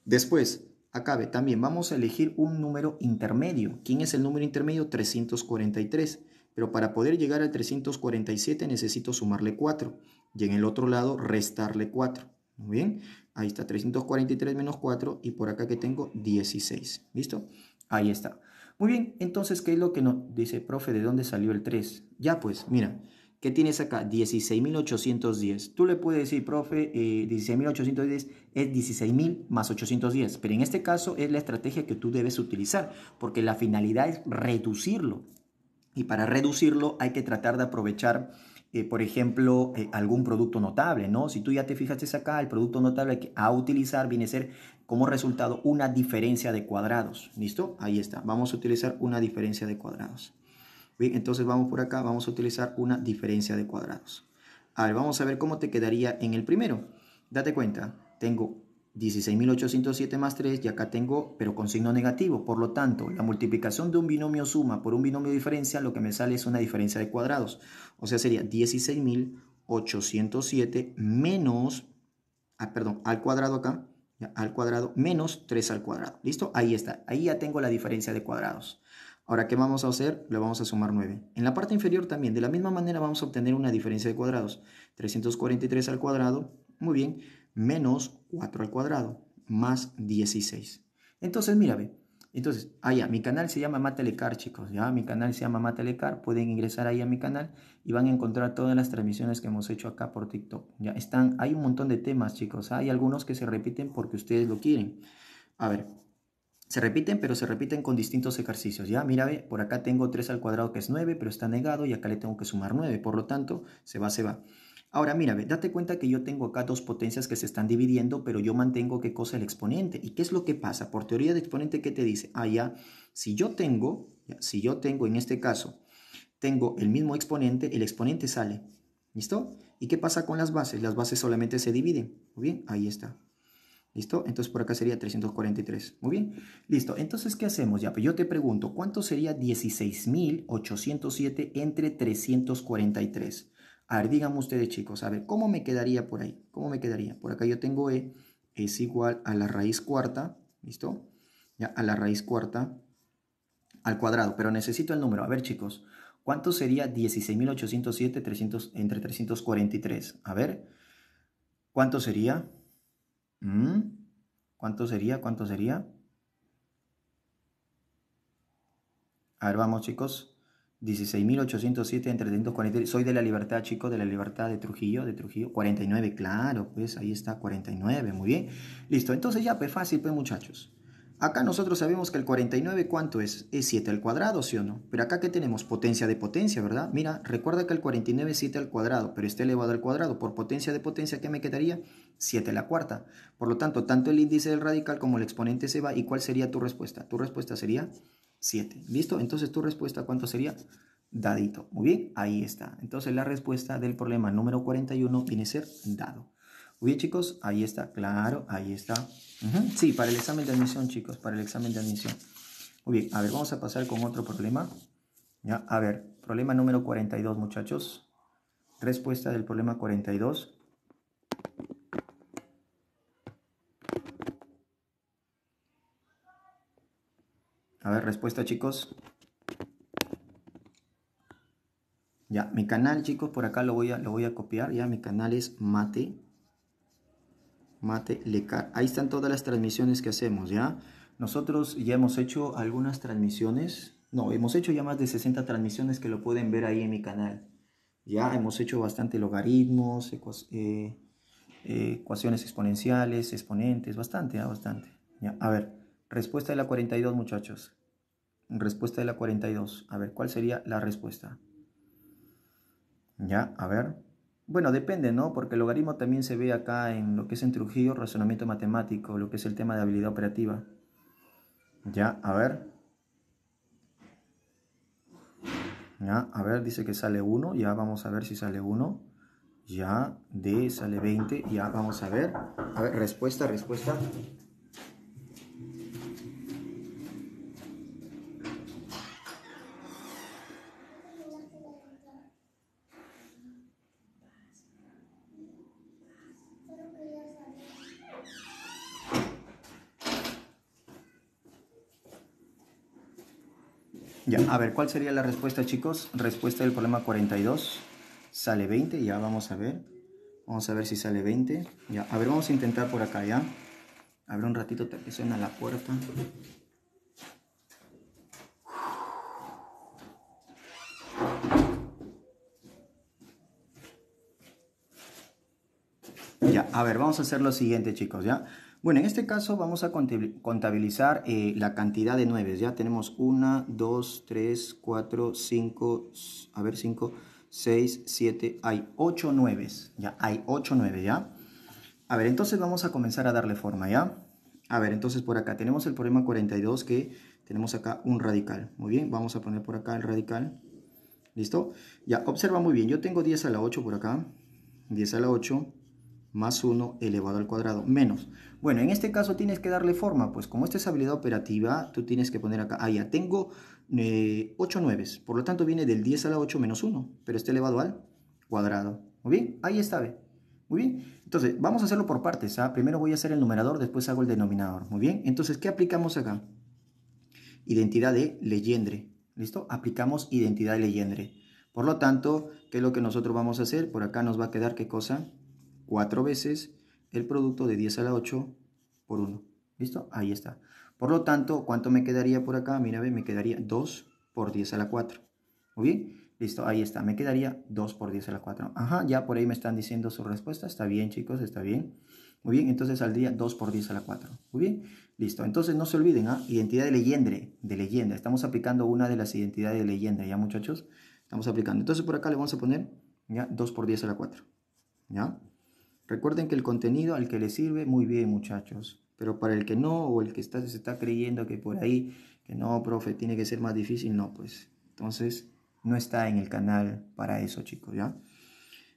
Después, acabe, también vamos a elegir un número intermedio. ¿Quién es el número intermedio? 343. Pero para poder llegar al 347 necesito sumarle 4 y en el otro lado restarle 4. Muy bien, ahí está 343 menos 4 y por acá que tengo 16. ¿Listo? Ahí está. Muy bien, entonces, ¿qué es lo que nos dice, profe, de dónde salió el 3? Ya pues, mira, ¿qué tienes acá? 16.810. Tú le puedes decir, profe, 16.810 eh, es 16.000 más 810, pero en este caso es la estrategia que tú debes utilizar, porque la finalidad es reducirlo. Y para reducirlo hay que tratar de aprovechar eh, por ejemplo, eh, algún producto notable, ¿no? Si tú ya te fijaste acá, el producto notable que a utilizar viene a ser como resultado una diferencia de cuadrados, ¿listo? Ahí está, vamos a utilizar una diferencia de cuadrados. Bien, entonces vamos por acá, vamos a utilizar una diferencia de cuadrados. A ver, vamos a ver cómo te quedaría en el primero. Date cuenta, tengo 16.807 más 3, y acá tengo, pero con signo negativo. Por lo tanto, la multiplicación de un binomio suma por un binomio diferencia, lo que me sale es una diferencia de cuadrados. O sea, sería 16.807 menos, ah, perdón, al cuadrado acá, al cuadrado, menos 3 al cuadrado. ¿Listo? Ahí está. Ahí ya tengo la diferencia de cuadrados. Ahora, ¿qué vamos a hacer? Le vamos a sumar 9. En la parte inferior también, de la misma manera, vamos a obtener una diferencia de cuadrados. 343 al cuadrado, muy bien menos 4 al cuadrado más 16. Entonces, mira, ve. Entonces, allá, ah, mi canal se llama Matelecar, chicos, ya, mi canal se llama Matelecar, pueden ingresar ahí a mi canal y van a encontrar todas las transmisiones que hemos hecho acá por TikTok, ya, están, hay un montón de temas, chicos, hay algunos que se repiten porque ustedes lo quieren, a ver, se repiten, pero se repiten con distintos ejercicios, ya, mira, ve, por acá tengo 3 al cuadrado que es 9, pero está negado y acá le tengo que sumar 9, por lo tanto, se va, se va. Ahora, mira, date cuenta que yo tengo acá dos potencias que se están dividiendo, pero yo mantengo qué cosa el exponente. ¿Y qué es lo que pasa? Por teoría de exponente, ¿qué te dice? Ah, ya, si yo tengo, si yo tengo en este caso, tengo el mismo exponente, el exponente sale. ¿Listo? ¿Y qué pasa con las bases? Las bases solamente se dividen. Muy bien, ahí está. ¿Listo? Entonces por acá sería 343. Muy bien. Listo. Entonces, ¿qué hacemos ya? Pues yo te pregunto, ¿cuánto sería 16.807 entre 343? A ver, díganme ustedes chicos, a ver, ¿cómo me quedaría por ahí? ¿Cómo me quedaría? Por acá yo tengo E es igual a la raíz cuarta, ¿listo? Ya, a la raíz cuarta al cuadrado, pero necesito el número. A ver chicos, ¿cuánto sería 16.807 300, entre 343? A ver, ¿cuánto sería? ¿Mm? ¿Cuánto sería? ¿Cuánto sería? A ver, vamos chicos. 16.807 entre 343. Soy de la libertad, chicos, de la libertad de Trujillo, de Trujillo. 49, claro, pues ahí está, 49, muy bien. Listo, entonces ya, pues fácil, pues muchachos. Acá nosotros sabemos que el 49, ¿cuánto es? Es 7 al cuadrado, ¿sí o no? Pero acá ¿qué tenemos potencia de potencia, ¿verdad? Mira, recuerda que el 49 es 7 al cuadrado, pero está elevado al cuadrado. Por potencia de potencia, ¿qué me quedaría? 7 a la cuarta. Por lo tanto, tanto el índice del radical como el exponente se va. ¿Y cuál sería tu respuesta? Tu respuesta sería 7. ¿Listo? Entonces tu respuesta, ¿cuánto sería? Dadito. Muy bien, ahí está. Entonces la respuesta del problema número 41 viene a ser dado. Muy bien, chicos, ahí está, claro, ahí está. Sí, para el examen de admisión, chicos, para el examen de admisión. Muy bien, a ver, vamos a pasar con otro problema. Ya, a ver, problema número 42, muchachos. Respuesta del problema 42. A ver, respuesta chicos. Ya, mi canal chicos, por acá lo voy a, lo voy a copiar. Ya, mi canal es Mate. Mate Lecar. Ahí están todas las transmisiones que hacemos, ¿ya? Nosotros ya hemos hecho algunas transmisiones. No, hemos hecho ya más de 60 transmisiones que lo pueden ver ahí en mi canal. Ya hemos hecho bastante logaritmos, eh, eh, ecuaciones exponenciales, exponentes, bastante, bastante. Ya, a ver, Respuesta de la 42, muchachos. Respuesta de la 42. A ver, ¿cuál sería la respuesta? Ya, a ver. Bueno, depende, ¿no? Porque el logaritmo también se ve acá en lo que es en Trujillo, razonamiento matemático, lo que es el tema de habilidad operativa. Ya, a ver. Ya, a ver, dice que sale 1, ya vamos a ver si sale 1. Ya, D sale 20, ya vamos a ver. A ver, respuesta, respuesta. Ya, a ver, ¿cuál sería la respuesta, chicos? Respuesta del problema 42. Sale 20, ya vamos a ver. Vamos a ver si sale 20. Ya, a ver, vamos a intentar por acá, ¿ya? A ver un ratito te que suena la puerta. Ya, a ver, vamos a hacer lo siguiente, chicos, ¿ya? Bueno, en este caso vamos a contabilizar eh, la cantidad de 9. Ya tenemos 1, 2, 3, 4, 5, a ver, 5, 6, 7, hay 8 9. Ya, hay 8 9, ¿ya? A ver, entonces vamos a comenzar a darle forma, ¿ya? A ver, entonces por acá tenemos el problema 42 que tenemos acá un radical. Muy bien, vamos a poner por acá el radical. ¿Listo? Ya, observa muy bien, yo tengo 10 a la 8 por acá, 10 a la 8, más 1 elevado al cuadrado menos. Bueno, en este caso tienes que darle forma, pues como esta es habilidad operativa, tú tienes que poner acá, ah ya, tengo 8 eh, nueves, por lo tanto viene del 10 a la 8 menos 1, pero este elevado al cuadrado. Muy bien, ahí está, ¿ve? Muy bien, entonces vamos a hacerlo por partes, ¿ah? primero voy a hacer el numerador, después hago el denominador, muy bien, entonces ¿qué aplicamos acá? Identidad de leyendre, ¿listo? Aplicamos identidad de leyendre. Por lo tanto, ¿qué es lo que nosotros vamos a hacer? Por acá nos va a quedar, ¿qué cosa? 4 veces el producto de 10 a la 8 por 1. ¿Listo? Ahí está. Por lo tanto, ¿cuánto me quedaría por acá? Mira, me quedaría 2 por 10 a la 4. ¿Muy bien? Listo, ahí está. Me quedaría 2 por 10 a la 4. Ajá, ya por ahí me están diciendo su respuesta. Está bien, chicos, está bien. Muy bien, entonces saldría 2 por 10 a la 4. Muy bien, listo. Entonces no se olviden, ¿ah? identidad de leyenda, de leyenda. Estamos aplicando una de las identidades de leyenda, ¿ya muchachos? Estamos aplicando. Entonces por acá le vamos a poner, ¿ya? 2 por 10 a la 4. ¿Ya? Recuerden que el contenido al que le sirve, muy bien muchachos, pero para el que no o el que se está creyendo que por ahí, que no, profe, tiene que ser más difícil, no, pues. Entonces, no está en el canal para eso, chicos, ¿ya?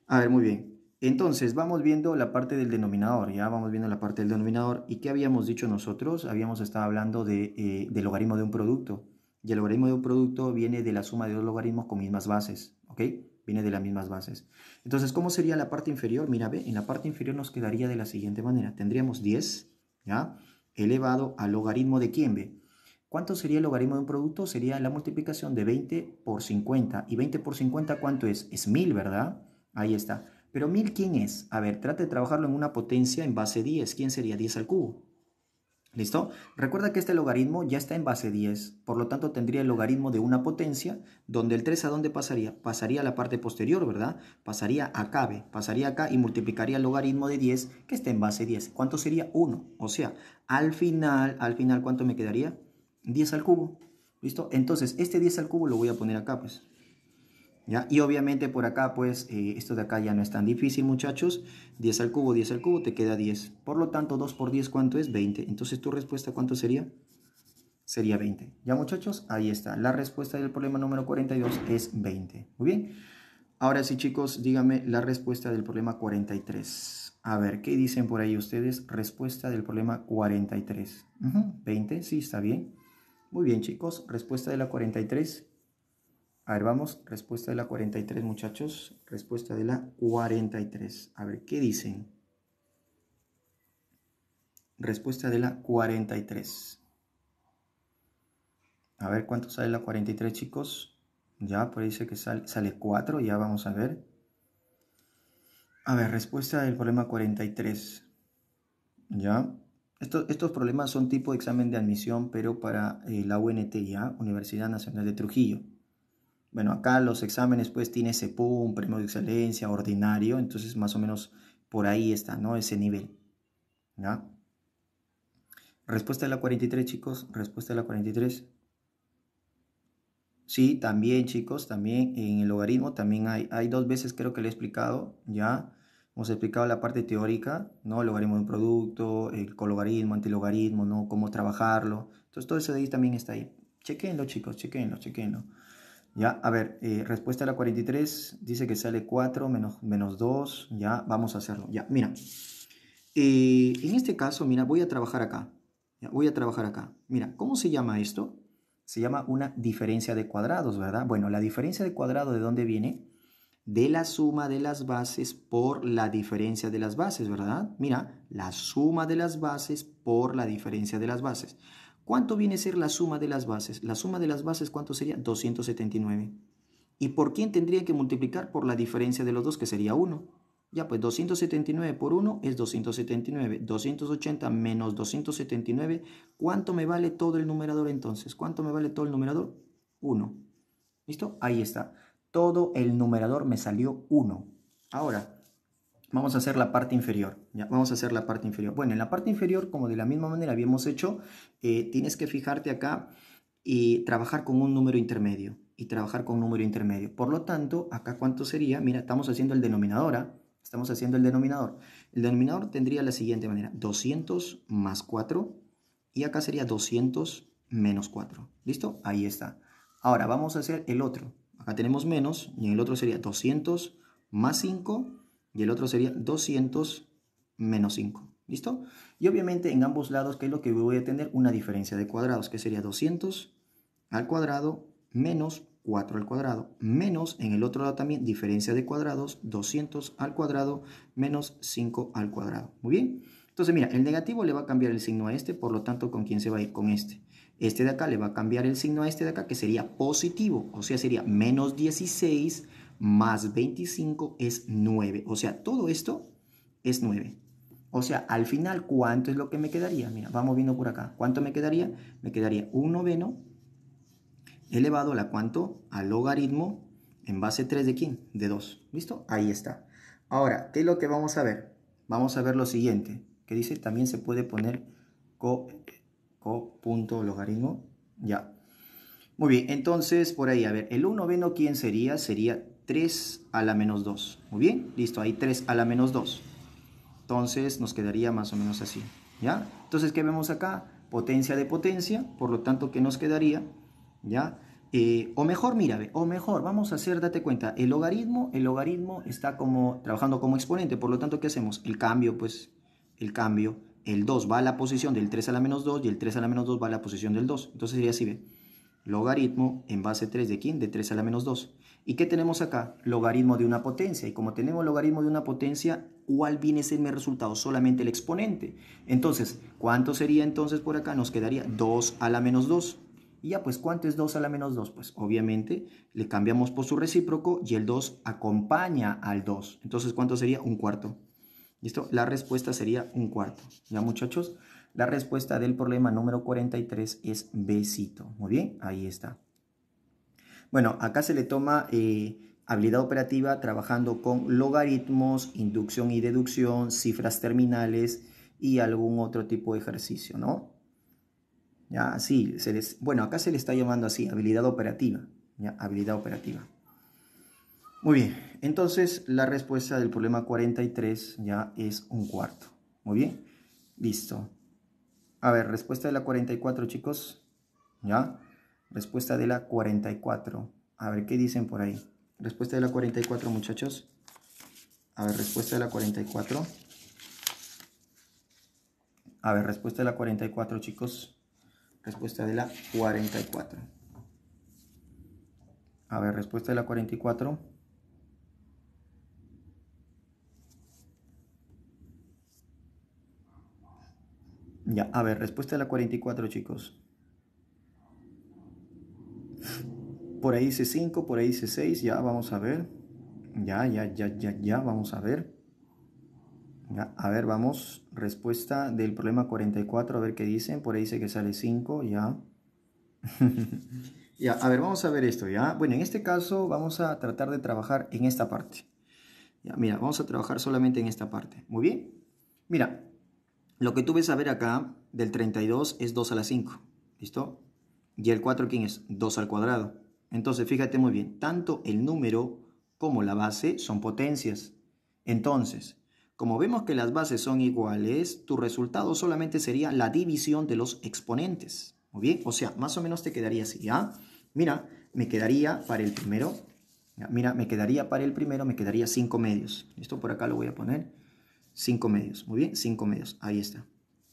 A ver, muy bien. Entonces, vamos viendo la parte del denominador, ya vamos viendo la parte del denominador. ¿Y qué habíamos dicho nosotros? Habíamos estado hablando eh, del logaritmo de un producto. Y el logaritmo de un producto viene de la suma de dos logaritmos con mismas bases, ¿ok? viene de las mismas bases. Entonces, ¿cómo sería la parte inferior? Mira, ve, en la parte inferior nos quedaría de la siguiente manera. Tendríamos 10, ¿ya? Elevado al logaritmo de quién, ve. ¿Cuánto sería el logaritmo de un producto? Sería la multiplicación de 20 por 50. ¿Y 20 por 50 cuánto es? Es 1000, ¿verdad? Ahí está. Pero 1000, ¿quién es? A ver, trate de trabajarlo en una potencia en base 10. ¿Quién sería 10 al cubo? ¿Listo? Recuerda que este logaritmo ya está en base 10, por lo tanto tendría el logaritmo de una potencia, donde el 3 a dónde pasaría? Pasaría a la parte posterior, ¿verdad? Pasaría a cabe pasaría acá y multiplicaría el logaritmo de 10 que está en base 10. ¿Cuánto sería? 1. O sea, al final, al final, ¿cuánto me quedaría? 10 al cubo. ¿Listo? Entonces, este 10 al cubo lo voy a poner acá, pues. Y obviamente por acá, pues, eh, esto de acá ya no es tan difícil, muchachos. 10 al cubo, 10 al cubo, te queda 10. Por lo tanto, 2 por 10, ¿cuánto es? 20. Entonces, ¿tu respuesta cuánto sería? Sería 20. ¿Ya, muchachos? Ahí está. La respuesta del problema número 42 es 20. Muy bien. Ahora sí, chicos, díganme la respuesta del problema 43. A ver, ¿qué dicen por ahí ustedes? Respuesta del problema 43. 20, sí, está bien. Muy bien, chicos. Respuesta de la 43 a ver, vamos. Respuesta de la 43, muchachos. Respuesta de la 43. A ver, ¿qué dicen? Respuesta de la 43. A ver, ¿cuánto sale la 43, chicos? Ya, por ahí dice que sale, 4. Ya vamos a ver. A ver, respuesta del problema 43. Ya. Estos, problemas son tipo de examen de admisión, pero para eh, la UNT, ya, Universidad Nacional de Trujillo. Bueno, acá los exámenes pues tiene ese PUM, premio de excelencia, ordinario, entonces más o menos por ahí está, ¿no? Ese nivel. ¿Ya? Respuesta de la 43, chicos. Respuesta de la 43. Sí, también, chicos, también en el logaritmo también hay, hay dos veces creo que le he explicado, ¿ya? Hemos explicado la parte teórica, ¿no? El logaritmo de un producto, el cologaritmo, antilogaritmo, ¿no? Cómo trabajarlo. Entonces todo eso de ahí también está ahí. Chequenlo, chicos, chequenlo, chequenlo. Ya, a ver, eh, respuesta a la 43 dice que sale 4 menos, 2. Ya, vamos a hacerlo. Ya, mira. Eh, en este caso, mira, voy a trabajar acá. voy a trabajar acá. Mira, ¿cómo se llama esto? Se llama una diferencia de cuadrados, ¿verdad? Bueno, la diferencia de cuadrado, ¿de dónde viene? De la suma de las bases por la diferencia de las bases, ¿verdad? Mira, la suma de las bases por la diferencia de las bases. ¿Cuánto viene a ser la suma de las bases? La suma de las bases, ¿cuánto sería? 279. ¿Y por quién tendría que multiplicar? Por la diferencia de los dos, que sería 1. Ya, pues 279 por 1 es 279. 280 menos 279. ¿Cuánto me vale todo el numerador entonces? ¿Cuánto me vale todo el numerador? 1. ¿Listo? Ahí está. Todo el numerador me salió 1. Ahora, Vamos a hacer la parte inferior, Vamos a hacer la parte inferior. Bueno, en la parte inferior, como de la misma manera habíamos hecho, eh, tienes que fijarte acá y trabajar con un número intermedio, y trabajar con un número intermedio. Por lo tanto, acá cuánto sería, mira, estamos haciendo el denominador, ¿ah? estamos haciendo el denominador. El denominador tendría la siguiente manera, 200 más 4, y acá sería 200 menos 4, ¿listo? Ahí está. Ahora, vamos a hacer el otro. Acá tenemos menos, y en el otro sería 200 más 5, y el otro sería 200 menos 5. ¿Listo? Y obviamente en ambos lados, ¿qué es lo que voy a tener? Una diferencia de cuadrados, que sería 200 al cuadrado menos 4 al cuadrado, menos en el otro lado también diferencia de cuadrados, 200 al cuadrado menos 5 al cuadrado. Muy bien. Entonces, mira, el negativo le va a cambiar el signo a este, por lo tanto, ¿con quién se va a ir? Con este. Este de acá le va a cambiar el signo a este de acá, que sería positivo, o sea, sería menos 16 más 25 es 9. O sea, todo esto es 9. O sea, al final, ¿cuánto es lo que me quedaría? Mira, vamos viendo por acá. ¿Cuánto me quedaría? Me quedaría un noveno elevado a la cuánto? Al logaritmo en base 3 de quién? De 2. ¿Listo? Ahí está. Ahora, ¿qué es lo que vamos a ver? Vamos a ver lo siguiente, que dice también se puede poner co, co punto logaritmo. Ya. Muy bien, entonces por ahí, a ver, el 1 noveno, ¿quién sería? Sería 3 a la menos 2. Muy bien, listo, ahí 3 a la menos 2. Entonces nos quedaría más o menos así. ¿Ya? Entonces, ¿qué vemos acá? Potencia de potencia, por lo tanto, ¿qué nos quedaría? ¿Ya? Eh, o mejor, mira, o mejor, vamos a hacer, date cuenta, el logaritmo, el logaritmo está como trabajando como exponente, por lo tanto, ¿qué hacemos? El cambio, pues, el cambio, el 2 va a la posición del 3 a la menos 2 y el 3 a la menos 2 va a la posición del 2. Entonces sería así, ve, logaritmo en base 3 de quién? De 3 a la menos 2. ¿Y qué tenemos acá? Logaritmo de una potencia. Y como tenemos logaritmo de una potencia, ¿cuál viene a ser mi resultado? Solamente el exponente. Entonces, ¿cuánto sería entonces por acá? Nos quedaría 2 a la menos 2. Y ya, pues, ¿cuánto es 2 a la menos 2? Pues, obviamente, le cambiamos por su recíproco y el 2 acompaña al 2. Entonces, ¿cuánto sería? Un cuarto. ¿Listo? La respuesta sería un cuarto. ¿Ya, muchachos? La respuesta del problema número 43 es B. Muy bien, ahí está. Bueno, acá se le toma eh, habilidad operativa trabajando con logaritmos, inducción y deducción, cifras terminales y algún otro tipo de ejercicio, ¿no? Ya, sí, se les, bueno, acá se le está llamando así, habilidad operativa, ¿ya? Habilidad operativa. Muy bien, entonces la respuesta del problema 43 ya es un cuarto. Muy bien, listo. A ver, respuesta de la 44, chicos. ¿Ya? Respuesta de la 44. A ver, ¿qué dicen por ahí? Respuesta de la 44, muchachos. A ver, respuesta de la 44. A ver, respuesta de la 44, chicos. Respuesta de la 44. A ver, respuesta de la 44. Ya, a ver, respuesta de la 44, chicos. Por ahí dice 5, por ahí dice 6, ya vamos a ver. Ya, ya, ya, ya, ya, vamos a ver. a ver, vamos. Respuesta del problema 44, a ver qué dicen. Por ahí dice que sale 5, ya. ya, a ver, vamos a ver esto, ya. Bueno, en este caso vamos a tratar de trabajar en esta parte. Ya, mira, vamos a trabajar solamente en esta parte. Muy bien. Mira, lo que tú ves a ver acá del 32 es 2 a la 5. ¿Listo? Y el 4, ¿quién es? 2 al cuadrado. Entonces, fíjate muy bien, tanto el número como la base son potencias. Entonces, como vemos que las bases son iguales, tu resultado solamente sería la división de los exponentes. Muy bien, o sea, más o menos te quedaría así, ¿ya? Mira, me quedaría para el primero, mira, me quedaría para el primero, me quedaría 5 medios. Esto por acá lo voy a poner, 5 medios, muy bien, 5 medios, ahí está.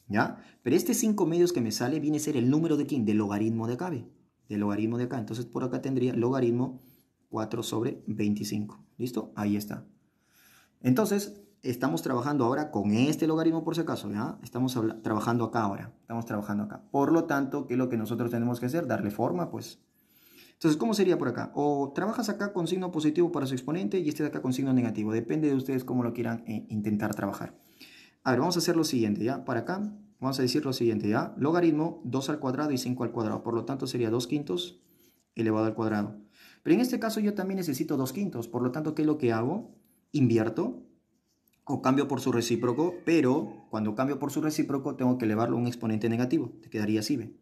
¿Ya? Pero este 5 medios que me sale viene a ser el número de quién? Del logaritmo de Acabe del logaritmo de acá. Entonces por acá tendría logaritmo 4 sobre 25. ¿Listo? Ahí está. Entonces estamos trabajando ahora con este logaritmo por si acaso, ¿ya? Estamos trabajando acá ahora, estamos trabajando acá. Por lo tanto, ¿qué es lo que nosotros tenemos que hacer? Darle forma, pues. Entonces, ¿cómo sería por acá? O trabajas acá con signo positivo para su exponente y este de acá con signo negativo. Depende de ustedes cómo lo quieran eh, intentar trabajar. A ver, vamos a hacer lo siguiente, ¿ya? Para acá vamos a decir lo siguiente, ¿ya? Logaritmo 2 al cuadrado y 5 al cuadrado, por lo tanto sería 2 quintos elevado al cuadrado. Pero en este caso yo también necesito 2 quintos, por lo tanto, ¿qué es lo que hago? Invierto o cambio por su recíproco, pero cuando cambio por su recíproco tengo que elevarlo un exponente negativo, te quedaría así, ¿ve?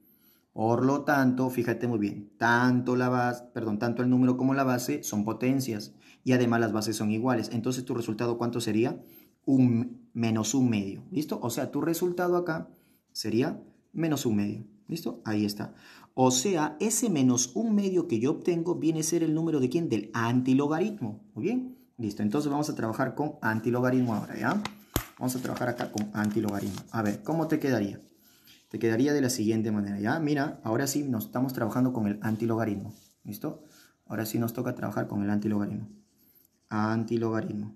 Por lo tanto, fíjate muy bien, tanto, la base, perdón, tanto el número como la base son potencias y además las bases son iguales. Entonces, ¿tu resultado cuánto sería? un menos un medio, ¿listo? O sea, tu resultado acá sería menos un medio, ¿listo? Ahí está. O sea, ese menos un medio que yo obtengo viene a ser el número de quién? Del antilogaritmo, ¿muy bien? Listo, entonces vamos a trabajar con antilogaritmo ahora, ¿ya? Vamos a trabajar acá con antilogaritmo. A ver, ¿cómo te quedaría? Te quedaría de la siguiente manera, ¿ya? Mira, ahora sí nos estamos trabajando con el antilogaritmo, ¿listo? Ahora sí nos toca trabajar con el antilogaritmo. Antilogaritmo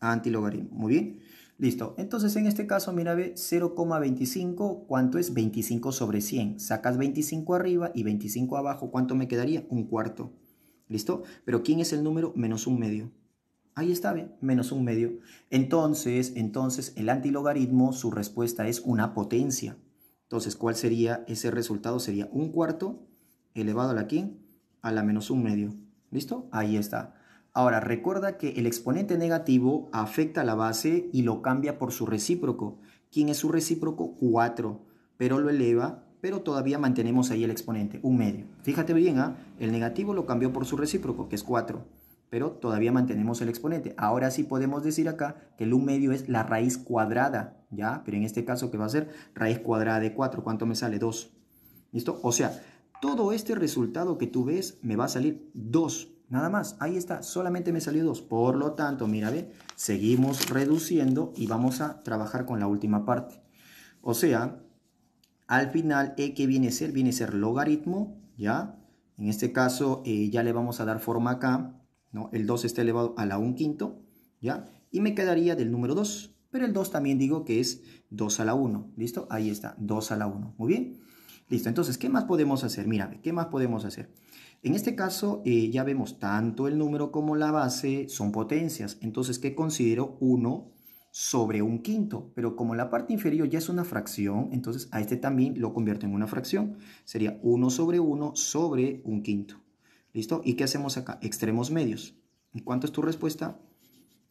antilogaritmo. Muy bien. Listo. Entonces, en este caso, mira, ve 0,25, ¿cuánto es? 25 sobre 100. Sacas 25 arriba y 25 abajo, ¿cuánto me quedaría? Un cuarto. ¿Listo? Pero ¿quién es el número? Menos un medio. Ahí está, bien, menos un medio. Entonces, entonces, el antilogaritmo, su respuesta es una potencia. Entonces, ¿cuál sería ese resultado? Sería un cuarto elevado a la quién? A la menos un medio. ¿Listo? Ahí está. Ahora, recuerda que el exponente negativo afecta a la base y lo cambia por su recíproco. ¿Quién es su recíproco? 4, pero lo eleva, pero todavía mantenemos ahí el exponente, un medio. Fíjate bien, ¿ah? el negativo lo cambió por su recíproco, que es 4, pero todavía mantenemos el exponente. Ahora sí podemos decir acá que el un medio es la raíz cuadrada, ¿ya? Pero en este caso, ¿qué va a ser? Raíz cuadrada de 4, ¿cuánto me sale? 2. ¿Listo? O sea, todo este resultado que tú ves me va a salir 2 Nada más, ahí está, solamente me salió 2. Por lo tanto, mira, ve, seguimos reduciendo y vamos a trabajar con la última parte. O sea, al final, eh, ¿qué viene a ser, viene a ser logaritmo, ¿ya? En este caso, eh, ya le vamos a dar forma acá, ¿no? El 2 está elevado a la 1 quinto, ¿ya? Y me quedaría del número 2, pero el 2 también digo que es 2 a la 1, ¿listo? Ahí está, 2 a la 1, muy bien. Listo, entonces, ¿qué más podemos hacer? Mira, ¿qué más podemos hacer? En este caso eh, ya vemos tanto el número como la base son potencias, entonces ¿qué considero 1 sobre un quinto? Pero como la parte inferior ya es una fracción, entonces a este también lo convierto en una fracción. Sería 1 sobre 1 sobre un quinto. ¿Listo? ¿Y qué hacemos acá? Extremos medios. ¿Y cuánto es tu respuesta?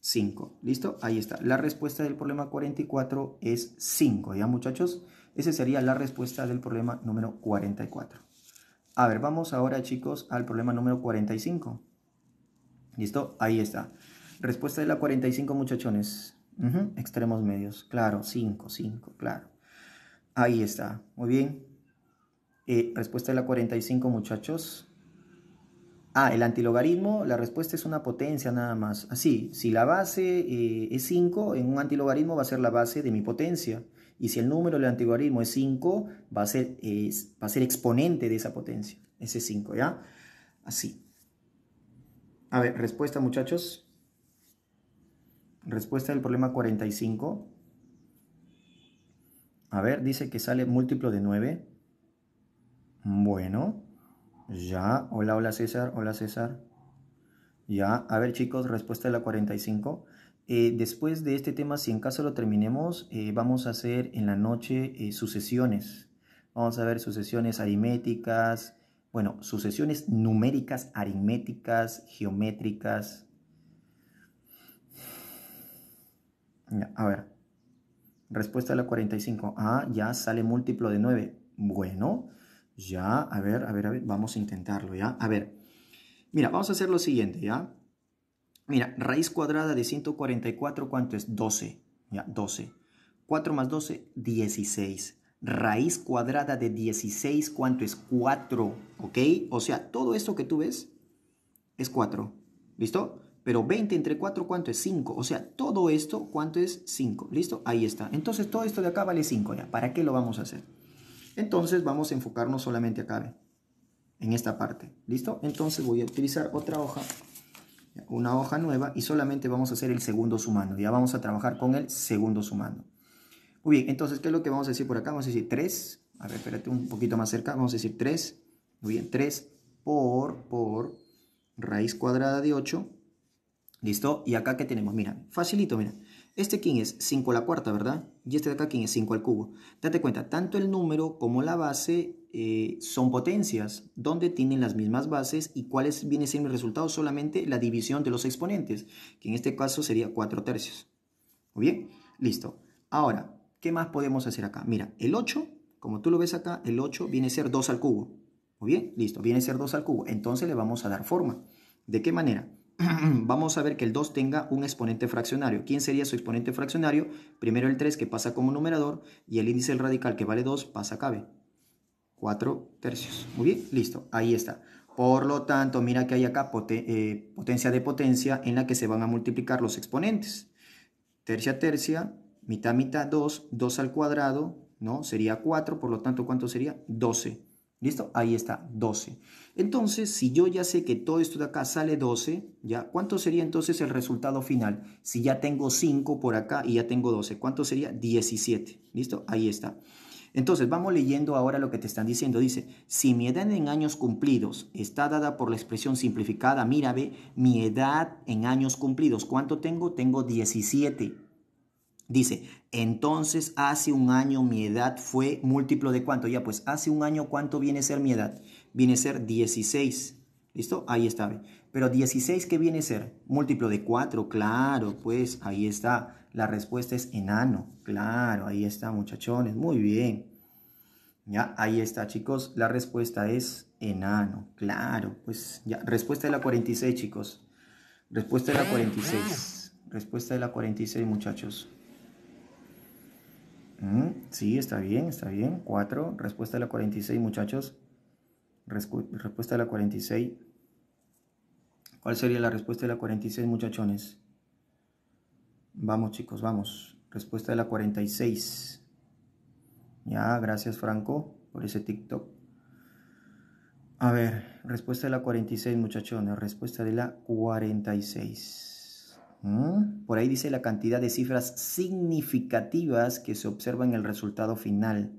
5. ¿Listo? Ahí está. La respuesta del problema 44 es 5. ¿Ya muchachos? Esa sería la respuesta del problema número 44. A ver, vamos ahora chicos al problema número 45. ¿Listo? Ahí está. Respuesta de la 45 muchachones. Extremos medios. Claro, 5, 5, claro. Ahí está. Muy bien. Eh, respuesta de la 45 muchachos. Ah, el antilogaritmo, la respuesta es una potencia nada más. Así, ah, si la base eh, es 5, en un antilogaritmo va a ser la base de mi potencia. Y si el número del antiguarismo es 5, va a ser, va a ser exponente de esa potencia, ese 5, ¿ya? Así. A ver, respuesta muchachos. Respuesta del problema 45. A ver, dice que sale múltiplo de 9. Bueno, ya. Hola, hola César, hola César. Ya, a ver chicos, respuesta de la 45. Eh, después de este tema, si en caso lo terminemos, eh, vamos a hacer en la noche eh, sucesiones. Vamos a ver sucesiones aritméticas, bueno, sucesiones numéricas, aritméticas, geométricas. a ver, respuesta a la 45. Ah, ya sale múltiplo de 9. Bueno, ya, a ver, a ver, a ver, vamos a intentarlo, ¿ya? A ver, mira, vamos a hacer lo siguiente, ¿ya? Mira, raíz cuadrada de 144, ¿cuánto es? 12. Ya, 12. 4 más 12, 16. Raíz cuadrada de 16, ¿cuánto es? 4. ¿Ok? O sea, todo esto que tú ves es 4. ¿Listo? Pero 20 entre 4, ¿cuánto es? 5. O sea, todo esto, ¿cuánto es? 5. ¿Listo? Ahí está. Entonces, todo esto de acá vale 5. ¿ya? ¿Para qué lo vamos a hacer? Entonces, vamos a enfocarnos solamente acá, en esta parte. ¿Listo? Entonces, voy a utilizar otra hoja una hoja nueva y solamente vamos a hacer el segundo sumando. Ya vamos a trabajar con el segundo sumando. Muy bien, entonces, ¿qué es lo que vamos a decir por acá? Vamos a decir 3. A ver, espérate un poquito más cerca. Vamos a decir 3. Muy bien, 3 por, por raíz cuadrada de 8. ¿Listo? Y acá, ¿qué tenemos? Mira, facilito, mira. Este, ¿quién es? 5 a la cuarta, ¿verdad? Y este de acá, ¿quién es? 5 al cubo. Date cuenta, tanto el número como la base eh, son potencias, donde tienen las mismas bases y cuáles viene a ser mi resultado, solamente la división de los exponentes, que en este caso sería 4 tercios. ¿Muy bien? Listo. Ahora, ¿qué más podemos hacer acá? Mira, el 8, como tú lo ves acá, el 8 viene a ser 2 al cubo. ¿Muy bien? Listo, viene a ser 2 al cubo. Entonces le vamos a dar forma. ¿De qué manera? vamos a ver que el 2 tenga un exponente fraccionario. ¿Quién sería su exponente fraccionario? Primero el 3 que pasa como numerador y el índice del radical que vale 2 pasa a cabe 4 tercios. Muy bien, listo, ahí está. Por lo tanto, mira que hay acá eh, potencia de potencia en la que se van a multiplicar los exponentes. Tercia, tercia, mitad, mitad, 2, 2 al cuadrado, ¿no? Sería 4, por lo tanto, ¿cuánto sería? 12. ¿Listo? Ahí está, 12. Entonces, si yo ya sé que todo esto de acá sale 12, ¿ya? ¿Cuánto sería entonces el resultado final? Si ya tengo 5 por acá y ya tengo 12, ¿cuánto sería? 17. ¿Listo? Ahí está. Entonces, vamos leyendo ahora lo que te están diciendo. Dice, si mi edad en años cumplidos está dada por la expresión simplificada, mira, ve, mi edad en años cumplidos, ¿cuánto tengo? Tengo 17. Dice, entonces hace un año mi edad fue múltiplo de cuánto? Ya, pues hace un año cuánto viene a ser mi edad? Viene a ser 16. ¿Listo? Ahí está. Ve. Pero 16, ¿qué viene a ser? Múltiplo de 4, claro, pues ahí está. La respuesta es enano. Claro, ahí está, muchachones. Muy bien. Ya, ahí está, chicos. La respuesta es enano. Claro, pues ya. Respuesta de la 46, chicos. Respuesta de la 46. Respuesta de la 46, muchachos. Mm, sí, está bien, está bien. 4. Respuesta de la 46, muchachos. respuesta de la 46. ¿Cuál sería la respuesta de la 46, muchachones? Vamos chicos, vamos. Respuesta de la 46. Ya, gracias Franco por ese TikTok. A ver, respuesta de la 46 muchachones, respuesta de la 46. ¿Mm? Por ahí dice la cantidad de cifras significativas que se observa en el resultado final.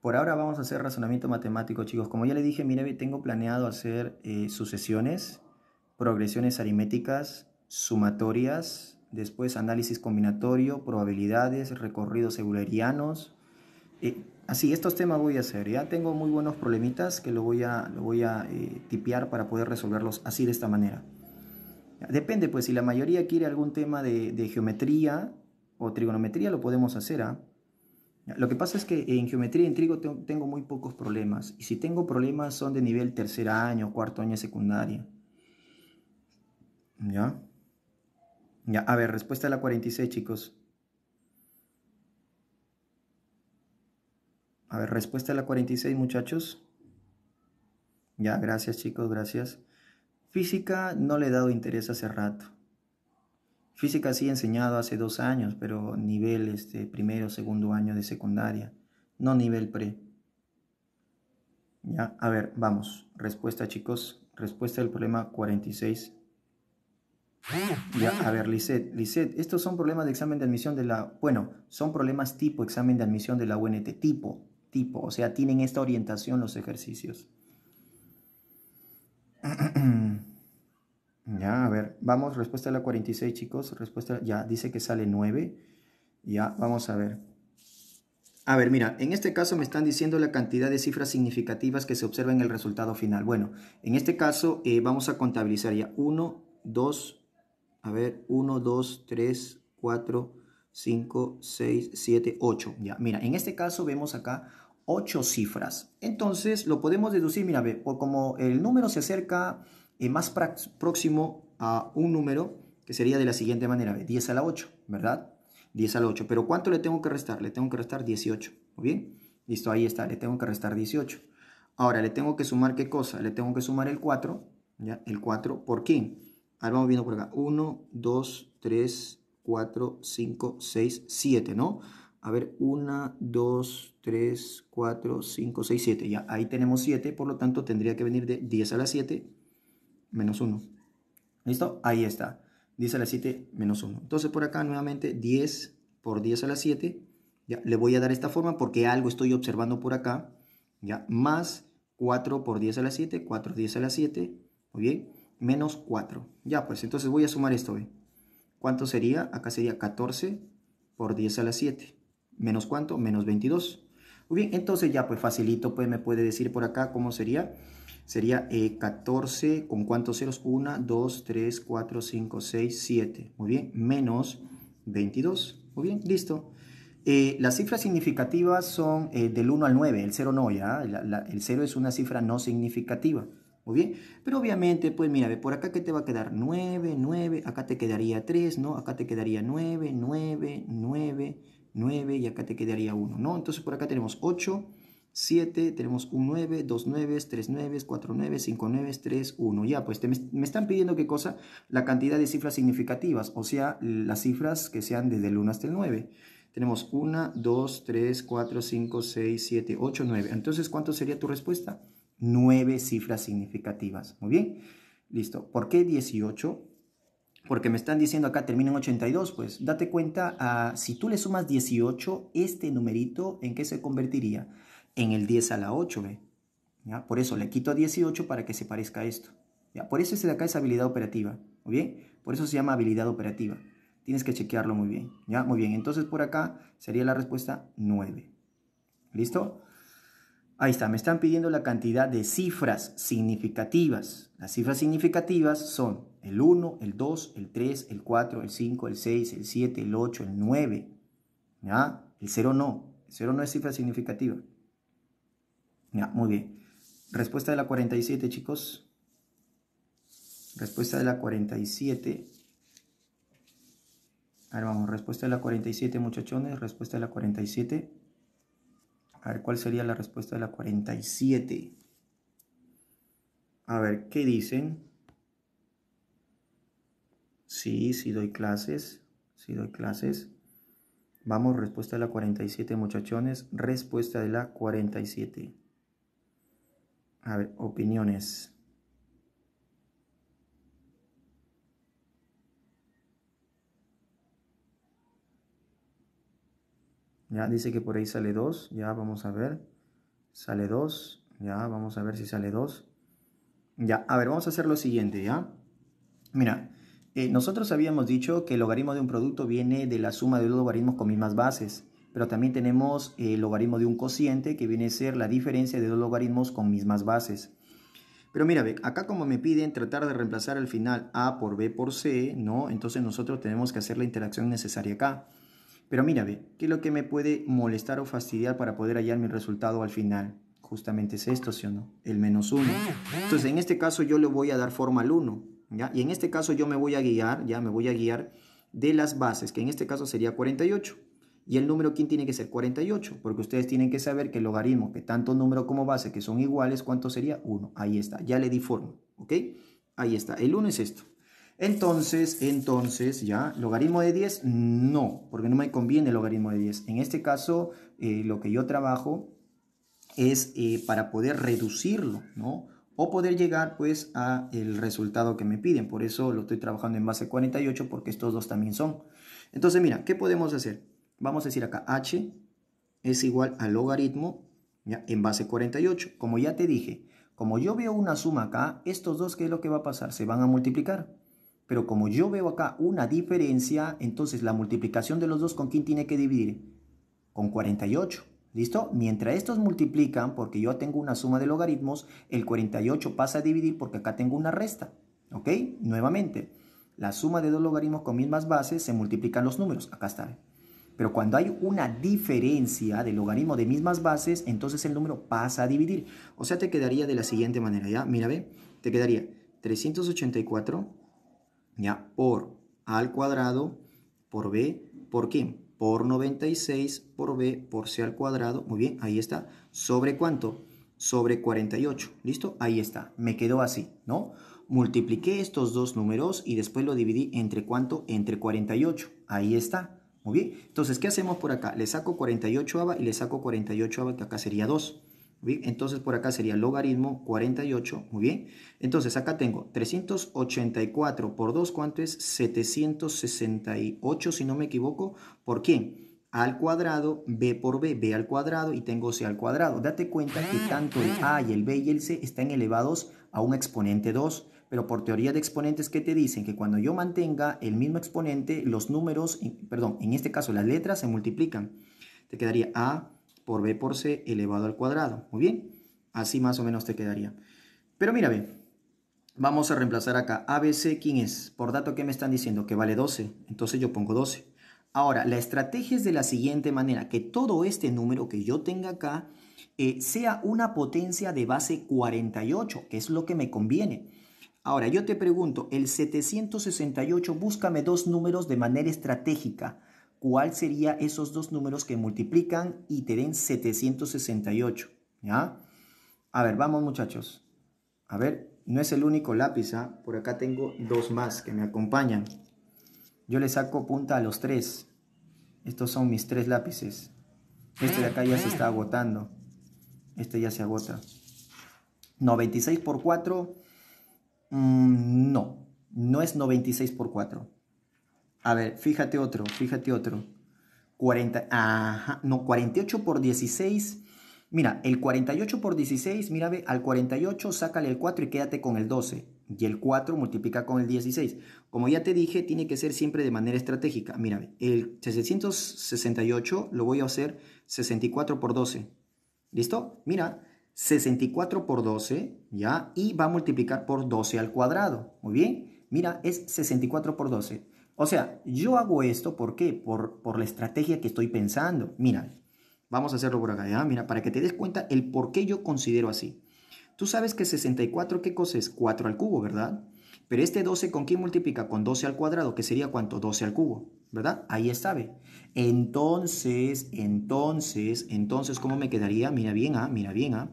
Por ahora vamos a hacer razonamiento matemático, chicos. Como ya le dije, mire, tengo planeado hacer eh, sucesiones, progresiones aritméticas, sumatorias, después análisis combinatorio, probabilidades, recorridos eulerianos. Eh, así, estos temas voy a hacer. Ya tengo muy buenos problemitas que lo voy a, lo voy a eh, tipear para poder resolverlos así de esta manera. Depende, pues si la mayoría quiere algún tema de, geometría o trigonometría, lo podemos hacer. ¿ah? Lo que pasa es que en geometría y en trigo tengo muy pocos problemas. Y si tengo problemas son de nivel tercer año, cuarto año secundaria. ¿Ya? Ya, a ver, respuesta a la 46, chicos. A ver, respuesta a la 46, muchachos. Ya, gracias, chicos, gracias. Física no le he dado interés hace rato. Física sí he enseñado hace dos años, pero nivel este, primero, segundo año de secundaria, no nivel pre. Ya, a ver, vamos. Respuesta, chicos. Respuesta del problema 46. Ya, a ver, Lisette, Lisette, estos son problemas de examen de admisión de la, bueno, son problemas tipo examen de admisión de la UNT, tipo, tipo, o sea, tienen esta orientación los ejercicios. Ya, a ver, vamos, respuesta a la 46, chicos, respuesta, ya, dice que sale 9, ya, vamos a ver. A ver, mira, en este caso me están diciendo la cantidad de cifras significativas que se observa en el resultado final. Bueno, en este caso eh, vamos a contabilizar ya 1, 2, a ver, 1, 2, 3, 4, 5, 6, 7, 8. Ya, mira, en este caso vemos acá 8 cifras. Entonces lo podemos deducir, mira, ve, como el número se acerca eh, más próximo a un número, que sería de la siguiente manera, ve, 10 a la 8, ¿verdad? 10 a la 8. Pero ¿cuánto le tengo que restar? Le tengo que restar 18, ¿o bien? Listo, ahí está, le tengo que restar 18. Ahora, le tengo que sumar qué cosa? Le tengo que sumar el 4, ¿ya? El 4 por quién? Ahora vamos viendo por acá. 1, 2, 3, 4, 5, 6, 7, ¿no? A ver, 1, 2, 3, 4, 5, 6, 7. Ya, ahí tenemos 7, por lo tanto tendría que venir de 10 a la 7 menos 1. ¿Listo? Ahí está. 10 a la 7 menos 1. Entonces por acá nuevamente 10 por 10 a la 7. Ya, le voy a dar esta forma porque algo estoy observando por acá. Ya, más 4 por 10 a la 7, 4 10 a la 7. Muy bien menos 4. Ya, pues entonces voy a sumar esto, ¿Cuánto sería? Acá sería 14 por 10 a la 7. ¿Menos cuánto? Menos 22. Muy bien, entonces ya pues facilito, pues me puede decir por acá cómo sería. Sería 14, eh, ¿con cuántos ceros? 1, 2, 3, 4, 5, 6, 7. Muy bien, menos 22. Muy bien, listo. Eh, las cifras significativas son eh, del 1 al 9, el 0 no, ¿ya? el 0 es una cifra no significativa. Muy bien, pero obviamente, pues mira, por acá que te va a quedar 9, 9, acá te quedaría 3, ¿no? Acá te quedaría 9, 9, 9, 9 y acá te quedaría 1, ¿no? Entonces por acá tenemos 8, 7, tenemos un 9, 2 9, 3 9, 4 9, 5 9, 3, 1. Ya, pues me están pidiendo qué cosa, la cantidad de cifras significativas, o sea, las cifras que sean desde el 1 hasta el 9. Tenemos 1, 2, 3, 4, 5, 6, 7, 8, 9. Entonces, ¿cuánto sería tu respuesta? Nueve cifras significativas. Muy bien. Listo. ¿Por qué 18? Porque me están diciendo acá termina en 82. Pues date cuenta, ah, si tú le sumas 18, este numerito, ¿en qué se convertiría? En el 10 a la 8, ¿ve? Por eso le quito 18 para que se parezca a esto. ¿Ya? Por eso este de acá es habilidad operativa. ¿Muy bien? Por eso se llama habilidad operativa. Tienes que chequearlo muy bien. ¿Ya? Muy bien. Entonces por acá sería la respuesta 9. ¿Listo? Ahí está, me están pidiendo la cantidad de cifras significativas. Las cifras significativas son el 1, el 2, el 3, el 4, el 5, el 6, el 7, el 8, el 9. ¿Ya? El 0 no. El 0 no es cifra significativa. Ya, muy bien. Respuesta de la 47, chicos. Respuesta de la 47. A ver, vamos, respuesta de la 47, muchachones. Respuesta de la 47. A ver, ¿cuál sería la respuesta de la 47? A ver, ¿qué dicen? Sí, sí doy clases, sí doy clases. Vamos, respuesta de la 47, muchachones. Respuesta de la 47. A ver, opiniones. Ya dice que por ahí sale 2. Ya vamos a ver. Sale 2. Ya vamos a ver si sale 2. Ya, a ver, vamos a hacer lo siguiente, ¿ya? Mira, eh, nosotros habíamos dicho que el logaritmo de un producto viene de la suma de dos logaritmos con mismas bases, pero también tenemos el logaritmo de un cociente, que viene a ser la diferencia de dos logaritmos con mismas bases. Pero mira, acá como me piden tratar de reemplazar al final A por B por C, ¿no? Entonces nosotros tenemos que hacer la interacción necesaria acá. Pero ve ¿qué es lo que me puede molestar o fastidiar para poder hallar mi resultado al final? Justamente es esto, ¿sí o no? El menos 1. Entonces, en este caso yo le voy a dar forma al 1, ¿ya? Y en este caso yo me voy a guiar, ya me voy a guiar de las bases, que en este caso sería 48. Y el número, ¿quién tiene que ser? 48, porque ustedes tienen que saber que el logaritmo, que tanto número como base, que son iguales, ¿cuánto sería? 1. Ahí está, ya le di forma, ¿ok? Ahí está, el 1 es esto. Entonces, entonces, ¿ya? ¿Logaritmo de 10? No, porque no me conviene el logaritmo de 10. En este caso, eh, lo que yo trabajo es eh, para poder reducirlo, ¿no? O poder llegar, pues, a el resultado que me piden. Por eso lo estoy trabajando en base 48, porque estos dos también son. Entonces, mira, ¿qué podemos hacer? Vamos a decir acá, h es igual al logaritmo en base 48. Como ya te dije, como yo veo una suma acá, estos dos, ¿qué es lo que va a pasar? Se van a multiplicar. Pero como yo veo acá una diferencia, entonces la multiplicación de los dos con quién tiene que dividir? Con 48. ¿Listo? Mientras estos multiplican, porque yo tengo una suma de logaritmos, el 48 pasa a dividir porque acá tengo una resta. ¿Ok? Nuevamente, la suma de dos logaritmos con mismas bases se multiplican los números. Acá está. Pero cuando hay una diferencia de logaritmo de mismas bases, entonces el número pasa a dividir. O sea, te quedaría de la siguiente manera, ¿ya? Mira, ve, te quedaría 384 ¿ya? Por A al cuadrado por B, ¿por qué? Por 96 por B por C al cuadrado. Muy bien, ahí está. ¿Sobre cuánto? Sobre 48. ¿Listo? Ahí está. Me quedó así, ¿no? Multipliqué estos dos números y después lo dividí entre cuánto? Entre 48. Ahí está. Muy bien. Entonces, ¿qué hacemos por acá? Le saco 48 aba y le saco 48 aba, que acá sería 2 entonces por acá sería logaritmo 48, muy bien. Entonces acá tengo 384 por 2, ¿cuánto es? 768, si no me equivoco, ¿por qué? A al cuadrado, b por b, b al cuadrado y tengo c al cuadrado. Date cuenta que tanto el a y el b y el c están elevados a un exponente 2 pero por teoría de exponentes que te dicen que cuando yo mantenga el mismo exponente, los números, perdón, en este caso las letras se multiplican. Te quedaría A, por b por c elevado al cuadrado. Muy bien, así más o menos te quedaría. Pero mira bien, vamos a reemplazar acá ABC, ¿quién es? Por dato que me están diciendo que vale 12, entonces yo pongo 12. Ahora, la estrategia es de la siguiente manera, que todo este número que yo tenga acá eh, sea una potencia de base 48, que es lo que me conviene. Ahora, yo te pregunto, el 768, búscame dos números de manera estratégica cuál sería esos dos números que multiplican y te den 768. ¿Ya? A ver, vamos muchachos. A ver, no es el único lápiz, ¿ah? por acá tengo dos más que me acompañan. Yo le saco punta a los tres. Estos son mis tres lápices. Este de acá ya se está agotando. Este ya se agota. ¿96 por 4. Mm, no, no es 96 por 4. A ver, fíjate otro, fíjate otro. 40, ajá, no, 48 por 16. Mira, el 48 por 16, mira, ve, al 48 sácale el 4 y quédate con el 12. Y el 4 multiplica con el 16. Como ya te dije, tiene que ser siempre de manera estratégica. Mira, el 668 lo voy a hacer 64 por 12. ¿Listo? Mira, 64 por 12, ¿ya? Y va a multiplicar por 12 al cuadrado. Muy bien. Mira, es 64 por 12. O sea, yo hago esto, ¿por qué? Por, por la estrategia que estoy pensando. Mira, vamos a hacerlo por acá, Mira, para que te des cuenta el por qué yo considero así. Tú sabes que 64, ¿qué cosa es? 4 al cubo, ¿verdad? Pero este 12, ¿con qué multiplica? Con 12 al cuadrado, que sería cuánto? 12 al cubo, ¿verdad? Ahí está, ¿ve? Entonces, entonces, entonces, ¿cómo me quedaría? Mira bien, ¿ah? Mira bien, ¿ah?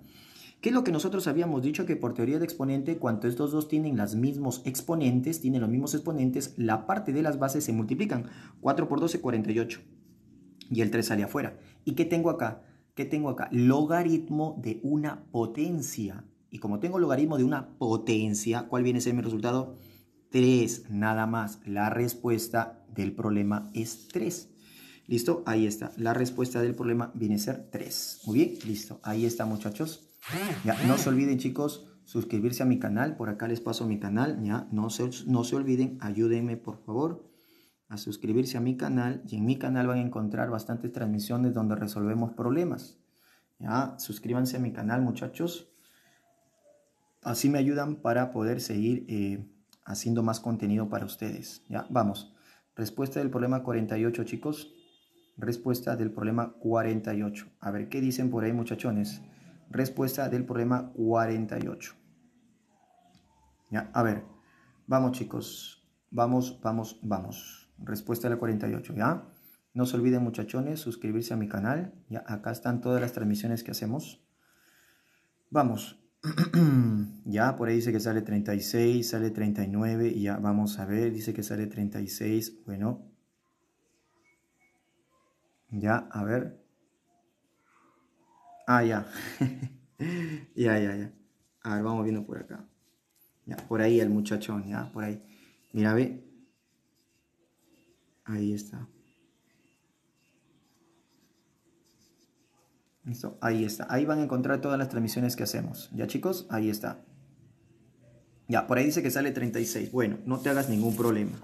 ¿Qué es lo que nosotros habíamos dicho? Que por teoría de exponente, cuando estos dos tienen los mismos exponentes, tienen los mismos exponentes, la parte de las bases se multiplican. 4 por 12, 48. Y el 3 sale afuera. ¿Y qué tengo acá? ¿Qué tengo acá? Logaritmo de una potencia. Y como tengo logaritmo de una potencia, ¿cuál viene a ser mi resultado? 3, nada más. La respuesta del problema es 3. ¿Listo? Ahí está. La respuesta del problema viene a ser 3. Muy bien, listo. Ahí está, muchachos. Ya, no se olviden chicos suscribirse a mi canal, por acá les paso mi canal, ya, no se, no se olviden, ayúdenme por favor a suscribirse a mi canal y en mi canal van a encontrar bastantes transmisiones donde resolvemos problemas. Ya, suscríbanse a mi canal muchachos, así me ayudan para poder seguir eh, haciendo más contenido para ustedes. Ya, vamos, respuesta del problema 48 chicos, respuesta del problema 48. A ver qué dicen por ahí muchachones respuesta del problema 48. Ya, a ver, vamos chicos, vamos, vamos, vamos. Respuesta de la 48, ¿ya? No se olviden muchachones, suscribirse a mi canal, ya acá están todas las transmisiones que hacemos. Vamos, ya por ahí dice que sale 36, sale 39, y ya vamos a ver, dice que sale 36, bueno. Ya, a ver, Ah, ya. ya, ya, ya. A ver, vamos viendo por acá. Ya, por ahí el muchachón, ya, por ahí. Mira, ve. Ahí está. Listo, ahí está. Ahí van a encontrar todas las transmisiones que hacemos. ¿Ya, chicos? Ahí está. Ya, por ahí dice que sale 36. Bueno, no te hagas ningún problema.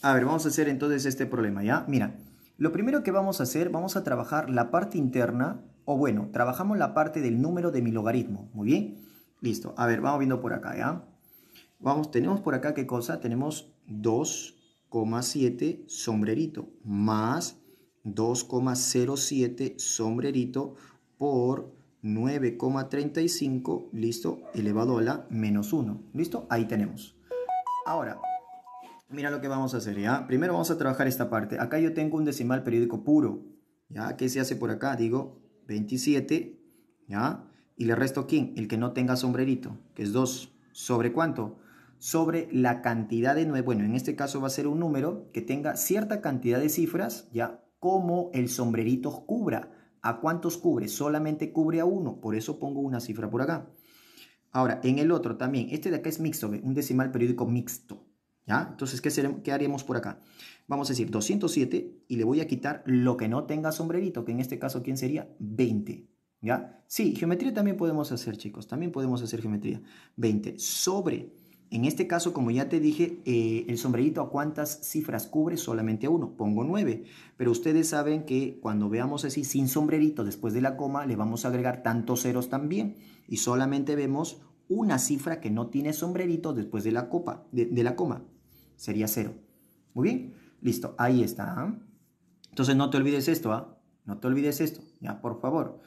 A ver, vamos a hacer entonces este problema, ¿ya? Mira, lo primero que vamos a hacer, vamos a trabajar la parte interna o bueno, trabajamos la parte del número de mi logaritmo. Muy bien. Listo. A ver, vamos viendo por acá, ¿ya? Vamos, tenemos por acá qué cosa? Tenemos 2,7 sombrerito más 2,07 sombrerito por 9,35, listo, elevado a la menos 1. ¿Listo? Ahí tenemos. Ahora, mira lo que vamos a hacer, ¿ya? Primero vamos a trabajar esta parte. Acá yo tengo un decimal periódico puro, ¿ya? ¿Qué se hace por acá? Digo 27, ¿ya? Y le resto quién? El que no tenga sombrerito, que es 2. ¿Sobre cuánto? Sobre la cantidad de 9. Bueno, en este caso va a ser un número que tenga cierta cantidad de cifras, ¿ya? Como el sombrerito cubra. ¿A cuántos cubre? Solamente cubre a uno, por eso pongo una cifra por acá. Ahora, en el otro también, este de acá es mixto, un decimal periódico mixto, ¿Ya? Entonces, ¿qué, seremos, ¿qué haríamos por acá? Vamos a decir 207 y le voy a quitar lo que no tenga sombrerito, que en este caso, ¿quién sería? 20. ¿Ya? Sí, geometría también podemos hacer, chicos. También podemos hacer geometría. 20. Sobre. En este caso, como ya te dije, eh, el sombrerito a cuántas cifras cubre, solamente a uno. Pongo 9. Pero ustedes saben que cuando veamos así, sin sombrerito, después de la coma, le vamos a agregar tantos ceros también. Y solamente vemos una cifra que no tiene sombrerito después de la, copa, de la coma sería 0. Muy bien, listo, ahí está. ¿ah? Entonces no te olvides esto, ¿ah? No te olvides esto, ya, por favor.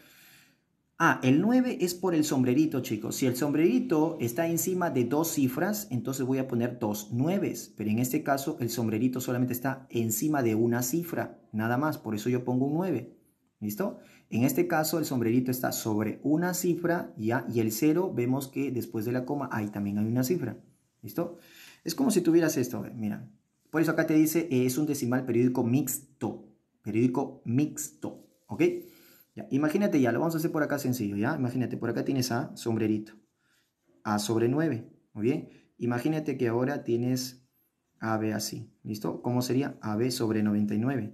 Ah, el 9 es por el sombrerito, chicos. Si el sombrerito está encima de dos cifras, entonces voy a poner dos 9, pero en este caso el sombrerito solamente está encima de una cifra, nada más, por eso yo pongo un 9. ¿Listo? En este caso el sombrerito está sobre una cifra, ya, y el 0 vemos que después de la coma ahí también hay una cifra. ¿Listo? Es como si tuvieras esto, mira. Por eso acá te dice, eh, es un decimal periódico mixto. Periódico mixto, ¿ok? imagínate ya, lo vamos a hacer por acá sencillo, ¿ya? Imagínate, por acá tienes A, sombrerito. A sobre 9, ¿muy bien? Imagínate que ahora tienes AB así, ¿listo? ¿Cómo sería AB sobre 99?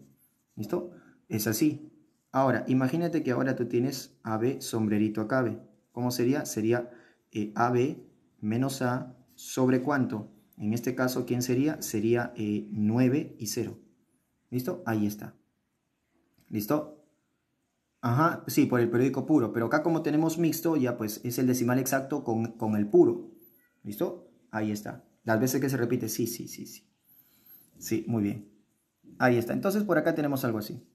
¿Listo? Es así. Ahora, imagínate que ahora tú tienes AB sombrerito acá, B. ¿Cómo sería? Sería eh, AB menos A sobre cuánto? En este caso, ¿quién sería? Sería 9 eh, y 0. ¿Listo? Ahí está. ¿Listo? Ajá, sí, por el periódico puro. Pero acá como tenemos mixto, ya pues es el decimal exacto con, con el puro. ¿Listo? Ahí está. Las veces que se repite, sí, sí, sí, sí. Sí, muy bien. Ahí está. Entonces por acá tenemos algo así.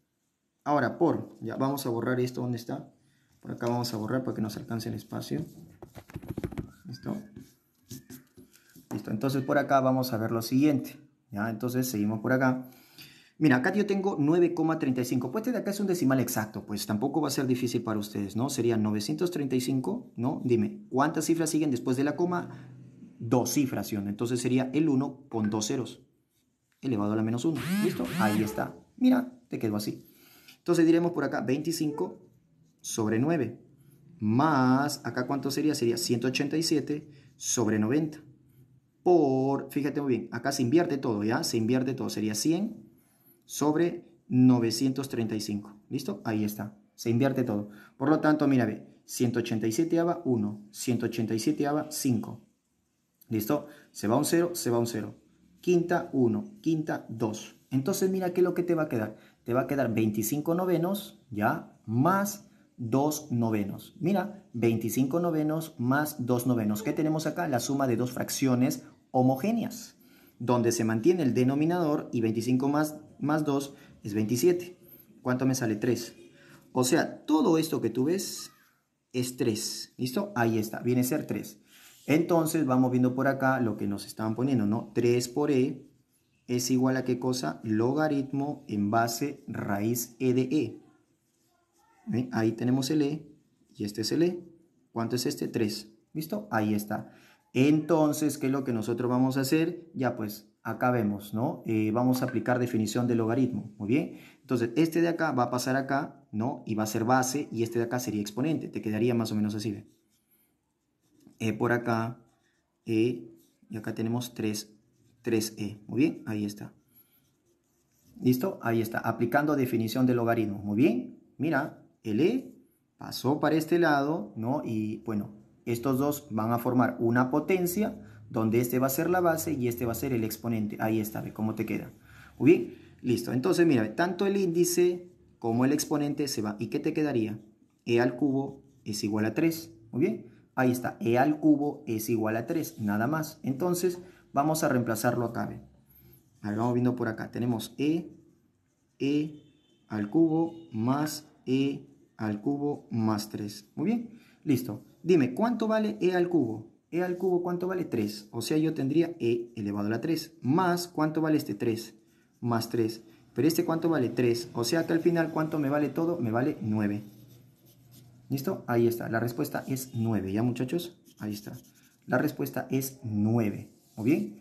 Ahora por, ya vamos a borrar esto, ¿dónde está? Por acá vamos a borrar para que nos alcance el espacio. Listo. Listo, entonces por acá vamos a ver lo siguiente. ¿ya? Entonces seguimos por acá. Mira, acá yo tengo 9,35. Pues este de acá es un decimal exacto, pues tampoco va a ser difícil para ustedes, ¿no? Sería 935, ¿no? Dime, ¿cuántas cifras siguen después de la coma? Dos cifras, Entonces sería el 1 con dos ceros elevado a la menos 1. ¿Listo? Ahí está. Mira, te quedó así. Entonces diremos por acá 25 sobre 9. Más, acá cuánto sería? Sería 187 sobre 90 por, fíjate muy bien, acá se invierte todo, ¿ya? Se invierte todo, sería 100 sobre 935, ¿listo? Ahí está, se invierte todo. Por lo tanto, mira, ve, 187 aba 1, 187 aba 5, ¿listo? Se va un 0, se va un 0, quinta 1, quinta 2. Entonces, mira qué es lo que te va a quedar. Te va a quedar 25 novenos, ¿ya? Más 2 novenos. Mira, 25 novenos más 2 novenos. ¿Qué tenemos acá? La suma de dos fracciones homogéneas, donde se mantiene el denominador y 25 más, 2 es 27. ¿Cuánto me sale? 3. O sea, todo esto que tú ves es 3. ¿Listo? Ahí está, viene a ser 3. Entonces vamos viendo por acá lo que nos estaban poniendo, ¿no? 3 por e es igual a qué cosa? Logaritmo en base raíz e de e. Ahí tenemos el e y este es el e. ¿Cuánto es este? 3. ¿Listo? Ahí está. Entonces, ¿qué es lo que nosotros vamos a hacer? Ya pues, acá vemos, ¿no? Eh, vamos a aplicar definición de logaritmo, muy bien. Entonces, este de acá va a pasar acá, ¿no? Y va a ser base, y este de acá sería exponente, te quedaría más o menos así, ¿ve? E por acá, E, y acá tenemos 3, 3E, muy bien, ahí está. ¿Listo? Ahí está, aplicando definición de logaritmo, muy bien. Mira, el E pasó para este lado, ¿no? Y bueno, estos dos van a formar una potencia donde este va a ser la base y este va a ser el exponente. Ahí está, ve cómo te queda. Muy bien, listo. Entonces, mira, tanto el índice como el exponente se va. ¿Y qué te quedaría? E al cubo es igual a 3. Muy bien, ahí está. E al cubo es igual a 3, nada más. Entonces, vamos a reemplazarlo acá, ve. vamos viendo por acá. Tenemos E, E al cubo más E al cubo más 3. Muy bien, listo. Dime, ¿cuánto vale e al cubo? e al cubo, ¿cuánto vale? 3. O sea, yo tendría e elevado a la 3. Más, ¿cuánto vale este 3? Más 3. Pero este, ¿cuánto vale? 3. O sea, que al final, ¿cuánto me vale todo? Me vale 9. ¿Listo? Ahí está. La respuesta es 9. ¿Ya, muchachos? Ahí está. La respuesta es 9. ¿O bien?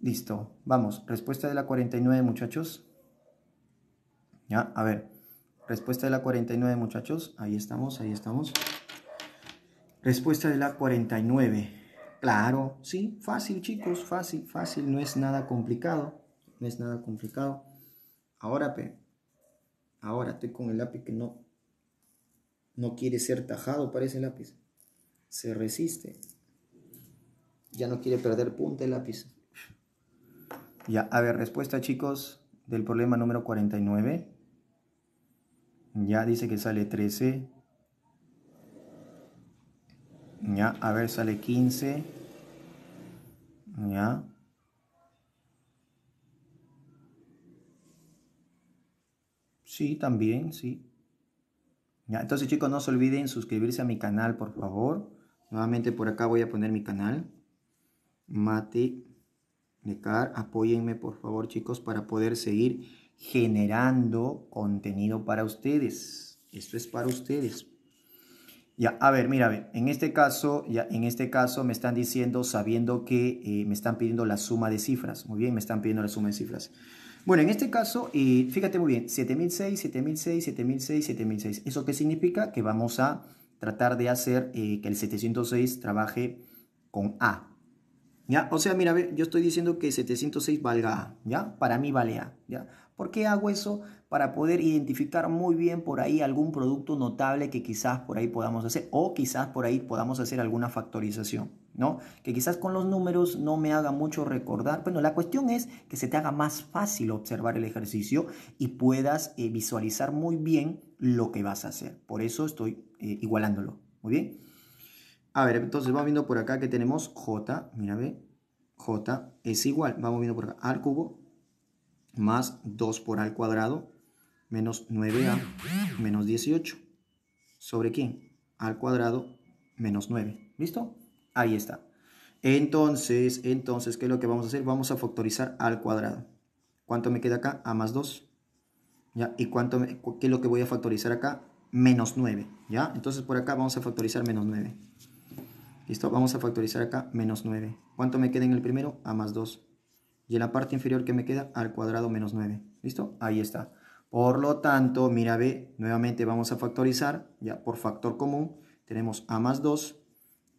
Listo. Vamos. Respuesta de la 49, muchachos. Ya, a ver. Respuesta de la 49, muchachos. Ahí estamos, ahí estamos. Respuesta de la 49. Claro, sí, fácil chicos, fácil, fácil, no es nada complicado, no es nada complicado. Ahora, pe, ahora estoy con el lápiz que no, no quiere ser tajado para ese lápiz. Se resiste. Ya no quiere perder punta el lápiz. Ya, a ver, respuesta chicos del problema número 49. Ya dice que sale 13. Ya, a ver, sale 15. Ya. Sí, también, sí. Ya, entonces chicos, no se olviden suscribirse a mi canal, por favor. Nuevamente por acá voy a poner mi canal. Mate car, apóyenme por favor chicos para poder seguir generando contenido para ustedes. Esto es para ustedes. Ya, a ver, mira, en este caso, ya, en este caso me están diciendo, sabiendo que eh, me están pidiendo la suma de cifras. Muy bien, me están pidiendo la suma de cifras. Bueno, en este caso, eh, fíjate muy bien, 7006, 7006, 7006, 7006. ¿Eso qué significa? Que vamos a tratar de hacer eh, que el 706 trabaje con A. ¿Ya? O sea, mira, yo estoy diciendo que 706 valga A, ¿ya? Para mí vale A, ¿ya? ¿Por qué hago eso? Para poder identificar muy bien por ahí algún producto notable que quizás por ahí podamos hacer o quizás por ahí podamos hacer alguna factorización, ¿no? Que quizás con los números no me haga mucho recordar. Bueno, la cuestión es que se te haga más fácil observar el ejercicio y puedas eh, visualizar muy bien lo que vas a hacer. Por eso estoy eh, igualándolo, ¿muy bien? A ver, entonces vamos viendo por acá que tenemos J, mira, ve, J es igual, vamos viendo por acá, al cubo más 2 por al cuadrado menos 9a menos 18. ¿Sobre quién? al cuadrado menos 9. ¿Listo? Ahí está. Entonces, entonces, ¿qué es lo que vamos a hacer? Vamos a factorizar al cuadrado. ¿Cuánto me queda acá? A más 2. ¿Ya? ¿Y cuánto me, qué es lo que voy a factorizar acá? Menos 9. ¿Ya? Entonces por acá vamos a factorizar menos 9. ¿Listo? Vamos a factorizar acá menos 9. ¿Cuánto me queda en el primero? A más 2 y en la parte inferior que me queda al cuadrado menos 9. ¿Listo? Ahí está. Por lo tanto, mira B, nuevamente vamos a factorizar, ya por factor común, tenemos A más 2,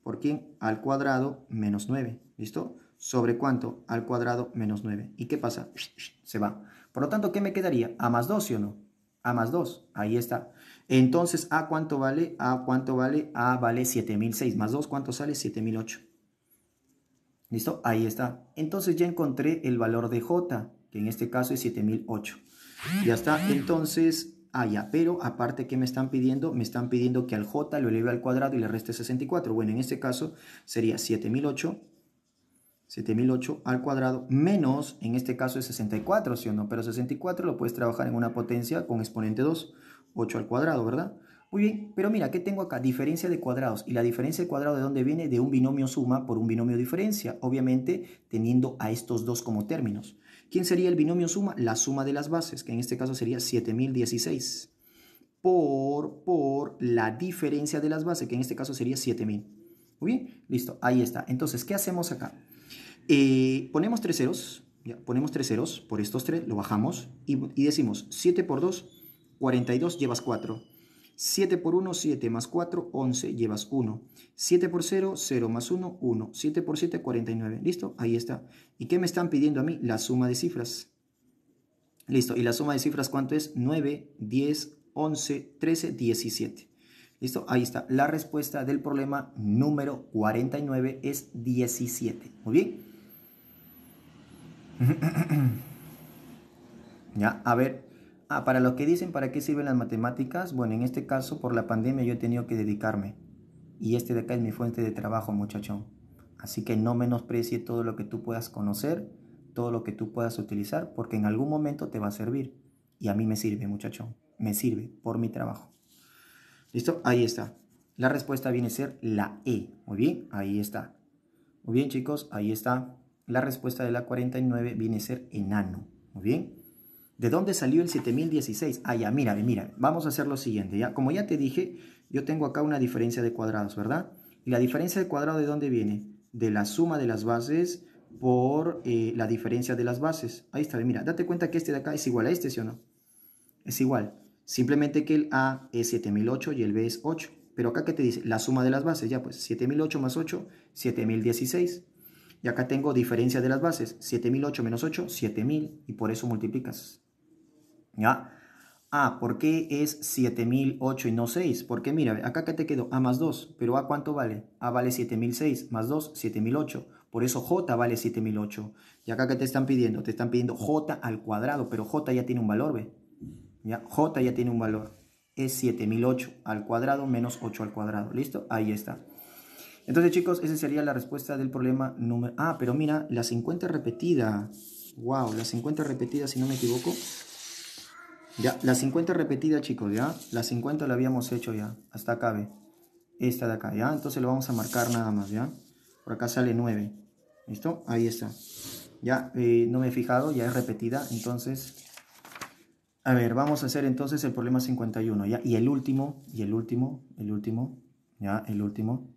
¿por quién? Al cuadrado menos 9, ¿listo? ¿Sobre cuánto? Al cuadrado menos 9. ¿Y qué pasa? Se va. Por lo tanto, ¿qué me quedaría? A más 2, ¿sí o no? A más 2, ahí está. Entonces, ¿A cuánto vale? ¿A cuánto vale? A vale 7006, más 2, ¿cuánto sale? 7008. ¿Listo? Ahí está. Entonces ya encontré el valor de J, que en este caso es 7008. Ya está. Entonces, allá ah, Pero aparte, ¿qué me están pidiendo? Me están pidiendo que al J lo eleve al cuadrado y le reste 64. Bueno, en este caso sería 7008 7008 al cuadrado menos, en este caso es 64, ¿sí o no? Pero 64 lo puedes trabajar en una potencia con exponente 2, 8 al cuadrado, ¿verdad? Muy bien, pero mira, ¿qué tengo acá? Diferencia de cuadrados. ¿Y la diferencia de cuadrado de dónde viene? De un binomio suma por un binomio diferencia, obviamente teniendo a estos dos como términos. ¿Quién sería el binomio suma? La suma de las bases, que en este caso sería 7016, por, por la diferencia de las bases, que en este caso sería 7000. Muy bien, listo, ahí está. Entonces, ¿qué hacemos acá? Eh, ponemos tres ceros, ya, ponemos tres ceros por estos tres, lo bajamos y, y decimos 7 por 2, 42, llevas 4. 7 por 1, 7 más 4, 11, llevas 1. 7 por 0, 0 más 1, 1. 7 por 7, 49. ¿Listo? Ahí está. ¿Y qué me están pidiendo a mí? La suma de cifras. Listo. ¿Y la suma de cifras cuánto es? 9, 10, 11, 13, 17. ¿Listo? Ahí está. La respuesta del problema número 49 es 17. Muy bien. ya, a ver. Ah, para lo que dicen para qué sirven las matemáticas, bueno, en este caso por la pandemia yo he tenido que dedicarme. Y este de acá es mi fuente de trabajo, muchachón. Así que no menosprecie todo lo que tú puedas conocer, todo lo que tú puedas utilizar, porque en algún momento te va a servir. Y a mí me sirve, muchachón. Me sirve por mi trabajo. ¿Listo? Ahí está. La respuesta viene a ser la E. Muy bien, ahí está. Muy bien, chicos, ahí está. La respuesta de la 49 viene a ser enano. Muy bien. ¿De dónde salió el 7016? Ah, ya, mira, mira, vamos a hacer lo siguiente, ¿ya? Como ya te dije, yo tengo acá una diferencia de cuadrados, ¿verdad? ¿Y la diferencia de cuadrado de dónde viene? De la suma de las bases por eh, la diferencia de las bases. Ahí está, mira, date cuenta que este de acá es igual a este, ¿sí o no? Es igual, simplemente que el A es 7008 y el B es 8. Pero acá, ¿qué te dice? La suma de las bases, ya pues, 7008 más 8, 7016. Y acá tengo diferencia de las bases, 7008 menos 8, 7000, y por eso multiplicas. ¿Ya? A, ah, ¿por qué es 7008 y no 6? Porque mira, acá que te quedó A más 2, pero A cuánto vale? A vale 7006 más 2, 7008. Por eso J vale 7008. Y acá ¿qué te están pidiendo, te están pidiendo J al cuadrado, pero J ya tiene un valor, ¿ve? ¿Ya? J ya tiene un valor. Es 7008 al cuadrado menos 8 al cuadrado. ¿Listo? Ahí está. Entonces, chicos, esa sería la respuesta del problema número... Ah, pero mira, la 50 repetida. Wow, la 50 repetida, si no me equivoco. Ya, la 50 repetida, chicos, ¿ya? La 50 la habíamos hecho ya. Hasta acá, Esta de acá, ¿ya? Entonces lo vamos a marcar nada más, ¿ya? Por acá sale 9. ¿Listo? Ahí está. Ya, eh, no me he fijado, ya es repetida. Entonces, a ver, vamos a hacer entonces el problema 51, ¿ya? Y el último, y el último, el último, ¿ya? El último.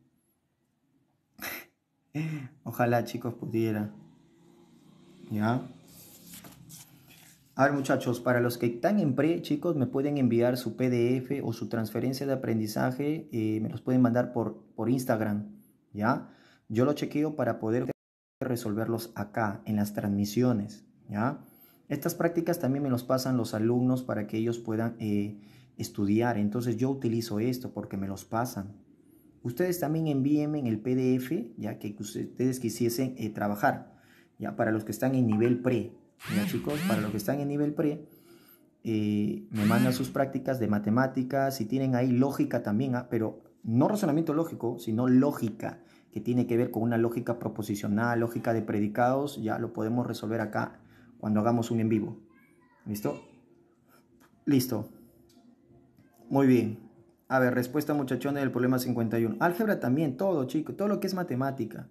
Ojalá, chicos, pudiera. ¿Ya? A ver muchachos, para los que están en pre, chicos, me pueden enviar su PDF o su transferencia de aprendizaje, eh, me los pueden mandar por, por Instagram, ¿ya? Yo lo chequeo para poder resolverlos acá, en las transmisiones, ¿ya? Estas prácticas también me los pasan los alumnos para que ellos puedan eh, estudiar, entonces yo utilizo esto porque me los pasan. Ustedes también envíenme en el PDF, ya que ustedes quisiesen eh, trabajar, ya para los que están en nivel pre, Mira chicos, para los que están en nivel pre, eh, me mandan sus prácticas de matemáticas si tienen ahí lógica también, ah, pero no razonamiento lógico, sino lógica, que tiene que ver con una lógica proposicional, lógica de predicados, ya lo podemos resolver acá cuando hagamos un en vivo. ¿Listo? Listo. Muy bien. A ver, respuesta muchachones del problema 51. Álgebra también, todo, chicos, todo lo que es matemática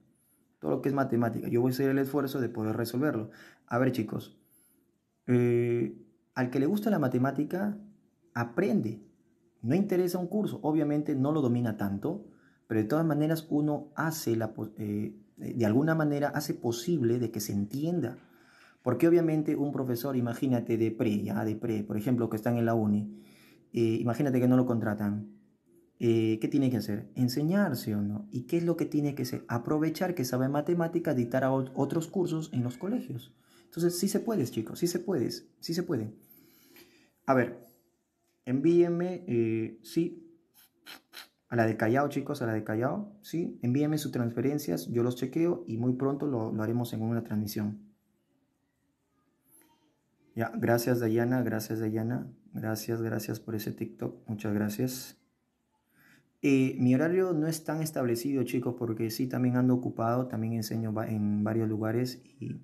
todo lo que es matemática. Yo voy a hacer el esfuerzo de poder resolverlo. A ver, chicos, eh, al que le gusta la matemática, aprende. No interesa un curso, obviamente no lo domina tanto, pero de todas maneras uno hace la, eh, de alguna manera hace posible de que se entienda. Porque obviamente un profesor, imagínate de pre, ya de pre, por ejemplo, que están en la uni, eh, imagínate que no lo contratan eh, ¿qué tiene que hacer? Enseñarse o no. ¿Y qué es lo que tiene que hacer? Aprovechar que sabe matemática, dictar a otros cursos en los colegios. Entonces, sí se puede, chicos, sí se puede. sí se puede. A ver, envíenme, eh, sí, a la de Callao, chicos, a la de Callao, sí, envíenme sus transferencias, yo los chequeo y muy pronto lo, lo haremos en una transmisión. Ya, gracias Dayana, gracias Dayana, gracias, gracias por ese TikTok, muchas gracias. Eh, mi horario no es tan establecido, chicos, porque sí, también ando ocupado, también enseño en varios lugares y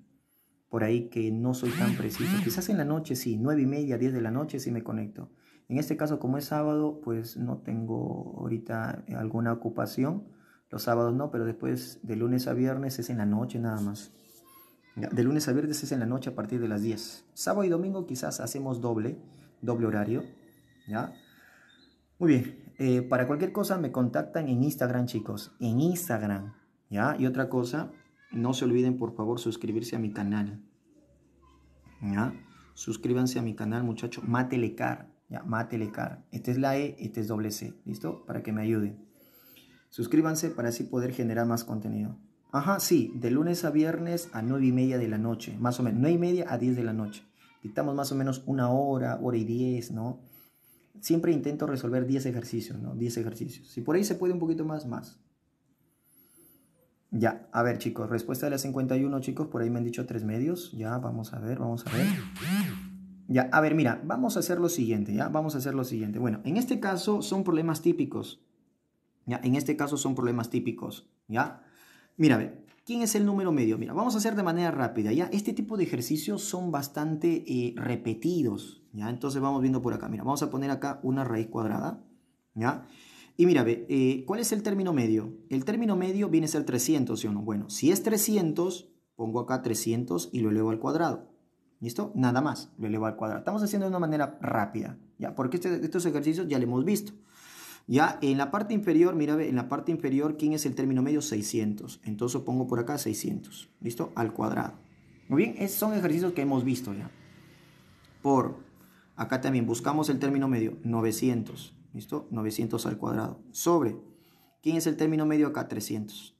por ahí que no soy tan preciso. Quizás en la noche, sí, nueve y media, 10 de la noche, sí me conecto. En este caso, como es sábado, pues no tengo ahorita eh, alguna ocupación. Los sábados no, pero después de lunes a viernes es en la noche nada más. De lunes a viernes es en la noche a partir de las 10. Sábado y domingo quizás hacemos doble, doble horario. ¿ya? Muy bien, eh, para cualquier cosa me contactan en Instagram, chicos. En Instagram. ¿Ya? Y otra cosa, no se olviden por favor suscribirse a mi canal. ¿Ya? Suscríbanse a mi canal, muchachos. Matelecar. Ya, Matelecar. Esta es la E, este es doble C. ¿Listo? Para que me ayuden. Suscríbanse para así poder generar más contenido. Ajá, sí, de lunes a viernes a 9 y media de la noche, más o menos, 9 y media a 10 de la noche. Dictamos más o menos una hora, hora y diez, ¿no? siempre intento resolver 10 ejercicios, ¿no? 10 ejercicios. Si por ahí se puede un poquito más, más. Ya, a ver chicos, respuesta de la 51 chicos, por ahí me han dicho tres medios. Ya, vamos a ver, vamos a ver. Ya, a ver, mira, vamos a hacer lo siguiente, ya, vamos a hacer lo siguiente. Bueno, en este caso son problemas típicos. Ya, en este caso son problemas típicos, ¿ya? Mira, a ver, ¿quién es el número medio? Mira, vamos a hacer de manera rápida, ¿ya? Este tipo de ejercicios son bastante eh, repetidos, entonces vamos viendo por acá. Mira, vamos a poner acá una raíz cuadrada, ¿ya? Y mira, eh, ¿cuál es el término medio? El término medio viene a ser 300, ¿sí o no? Bueno, si es 300, pongo acá 300 y lo elevo al cuadrado. ¿Listo? Nada más, lo elevo al cuadrado. Estamos haciendo de una manera rápida, ¿ya? Porque este, estos ejercicios ya le hemos visto. Ya en la parte inferior, mira, en la parte inferior, ¿quién es el término medio? 600. Entonces pongo por acá 600, ¿listo? Al cuadrado. Muy bien, es son ejercicios que hemos visto ya. Por Acá también buscamos el término medio, 900. ¿Listo? 900 al cuadrado. Sobre, ¿quién es el término medio acá? 300.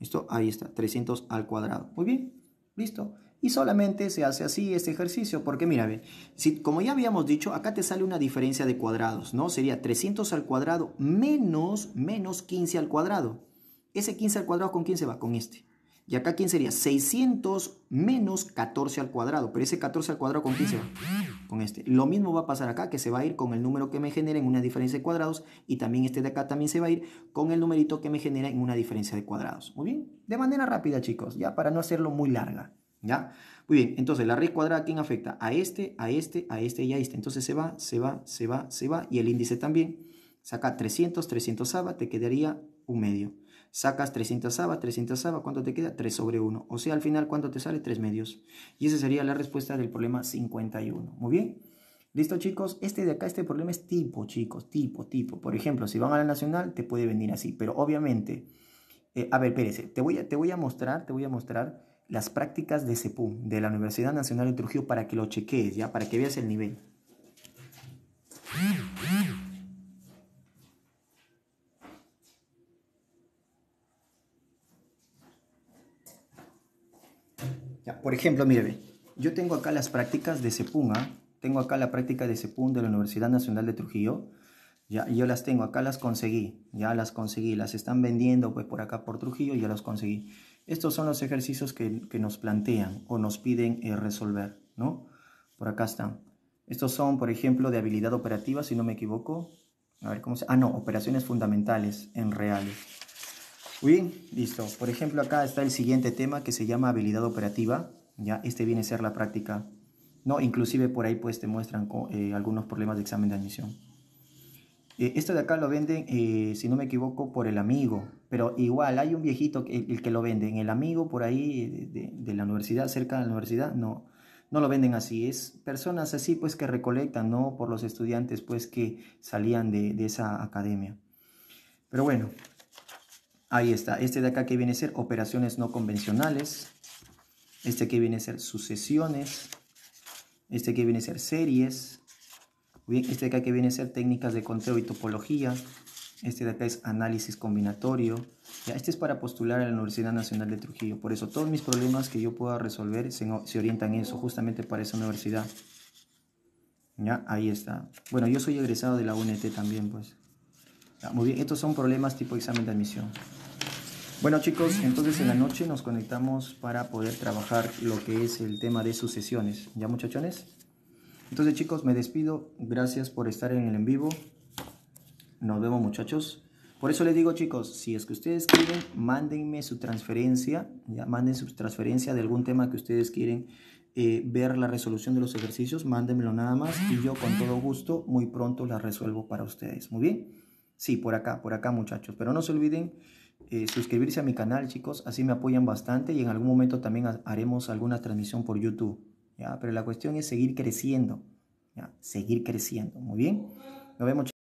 ¿Listo? Ahí está, 300 al cuadrado. Muy bien, listo. Y solamente se hace así este ejercicio, porque mira, bien, si, como ya habíamos dicho, acá te sale una diferencia de cuadrados, ¿no? Sería 300 al cuadrado menos, menos 15 al cuadrado. Ese 15 al cuadrado, ¿con quién se va? Con este. Y acá, ¿quién sería? 600 menos 14 al cuadrado. Pero ese 14 al cuadrado, ¿con quién se va? Con este. Lo mismo va a pasar acá, que se va a ir con el número que me genera en una diferencia de cuadrados. Y también este de acá también se va a ir con el numerito que me genera en una diferencia de cuadrados. Muy bien. De manera rápida, chicos, ya para no hacerlo muy larga. ¿Ya? Muy bien, entonces la raíz cuadrada, quién afecta? A este, a este, a este y a este. Entonces se va, se va, se va, se va. Y el índice también. Saca 300, 300 te quedaría un medio sacas 300 abas, 300 abas, ¿cuánto te queda? 3 sobre 1. O sea, al final, ¿cuánto te sale? 3 medios. Y esa sería la respuesta del problema 51. Muy bien. ¿Listo, chicos? Este de acá, este problema es tipo, chicos, tipo, tipo. Por ejemplo, si van a la nacional, te puede venir así. Pero obviamente, eh, a ver, espérese, te voy a, te voy a mostrar, te voy a mostrar las prácticas de CEPUM, de la Universidad Nacional de Trujillo, para que lo chequees, ¿ya? Para que veas el nivel. por ejemplo, mire, yo tengo acá las prácticas de CEPUN, tengo acá la práctica de CEPUN de la Universidad Nacional de Trujillo, ya, yo las tengo, acá las conseguí, ya las conseguí, las están vendiendo pues por acá por Trujillo, ya las conseguí. Estos son los ejercicios que, nos plantean o nos piden eh, resolver, ¿no? Por acá están. Estos son, por ejemplo, de habilidad operativa, si no me equivoco. A ver cómo se... Ah, no, operaciones fundamentales en reales. Muy bien, listo. Por ejemplo, acá está el siguiente tema que se llama habilidad operativa. Ya, este viene a ser la práctica. No, inclusive por ahí pues te muestran eh, algunos problemas de examen de admisión. Eh, esto de acá lo venden, eh, si no me equivoco, por el amigo. Pero igual, hay un viejito, que, el, que lo vende. En el amigo por ahí de, la universidad, cerca de la universidad, no, no lo venden así. Es personas así pues que recolectan, ¿no? Por los estudiantes pues que salían de, de esa academia. Pero bueno, Ahí está. Este de acá que viene a ser operaciones no convencionales. Este que viene a ser sucesiones. Este que viene a ser series. Este de acá que viene a ser técnicas de conteo y topología. Este de acá es análisis combinatorio. Ya, este es para postular a la Universidad Nacional de Trujillo. Por eso todos mis problemas que yo pueda resolver se, orientan en eso, justamente para esa universidad. Ya, ahí está. Bueno, yo soy egresado de la UNT también, pues. muy bien, estos son problemas tipo examen de admisión. Bueno chicos, entonces en la noche nos conectamos para poder trabajar lo que es el tema de sucesiones. ¿Ya muchachones? Entonces chicos, me despido. Gracias por estar en el en vivo. Nos vemos muchachos. Por eso les digo chicos, si es que ustedes quieren, mándenme su transferencia. Ya manden su transferencia de algún tema que ustedes quieren eh, ver la resolución de los ejercicios. Mándenmelo nada más y yo con todo gusto muy pronto la resuelvo para ustedes. Muy bien. Sí, por acá, por acá muchachos. Pero no se olviden eh, suscribirse a mi canal, chicos. Así me apoyan bastante y en algún momento también haremos alguna transmisión por YouTube. ¿ya? Pero la cuestión es seguir creciendo. Seguir creciendo. Muy bien. Nos vemos,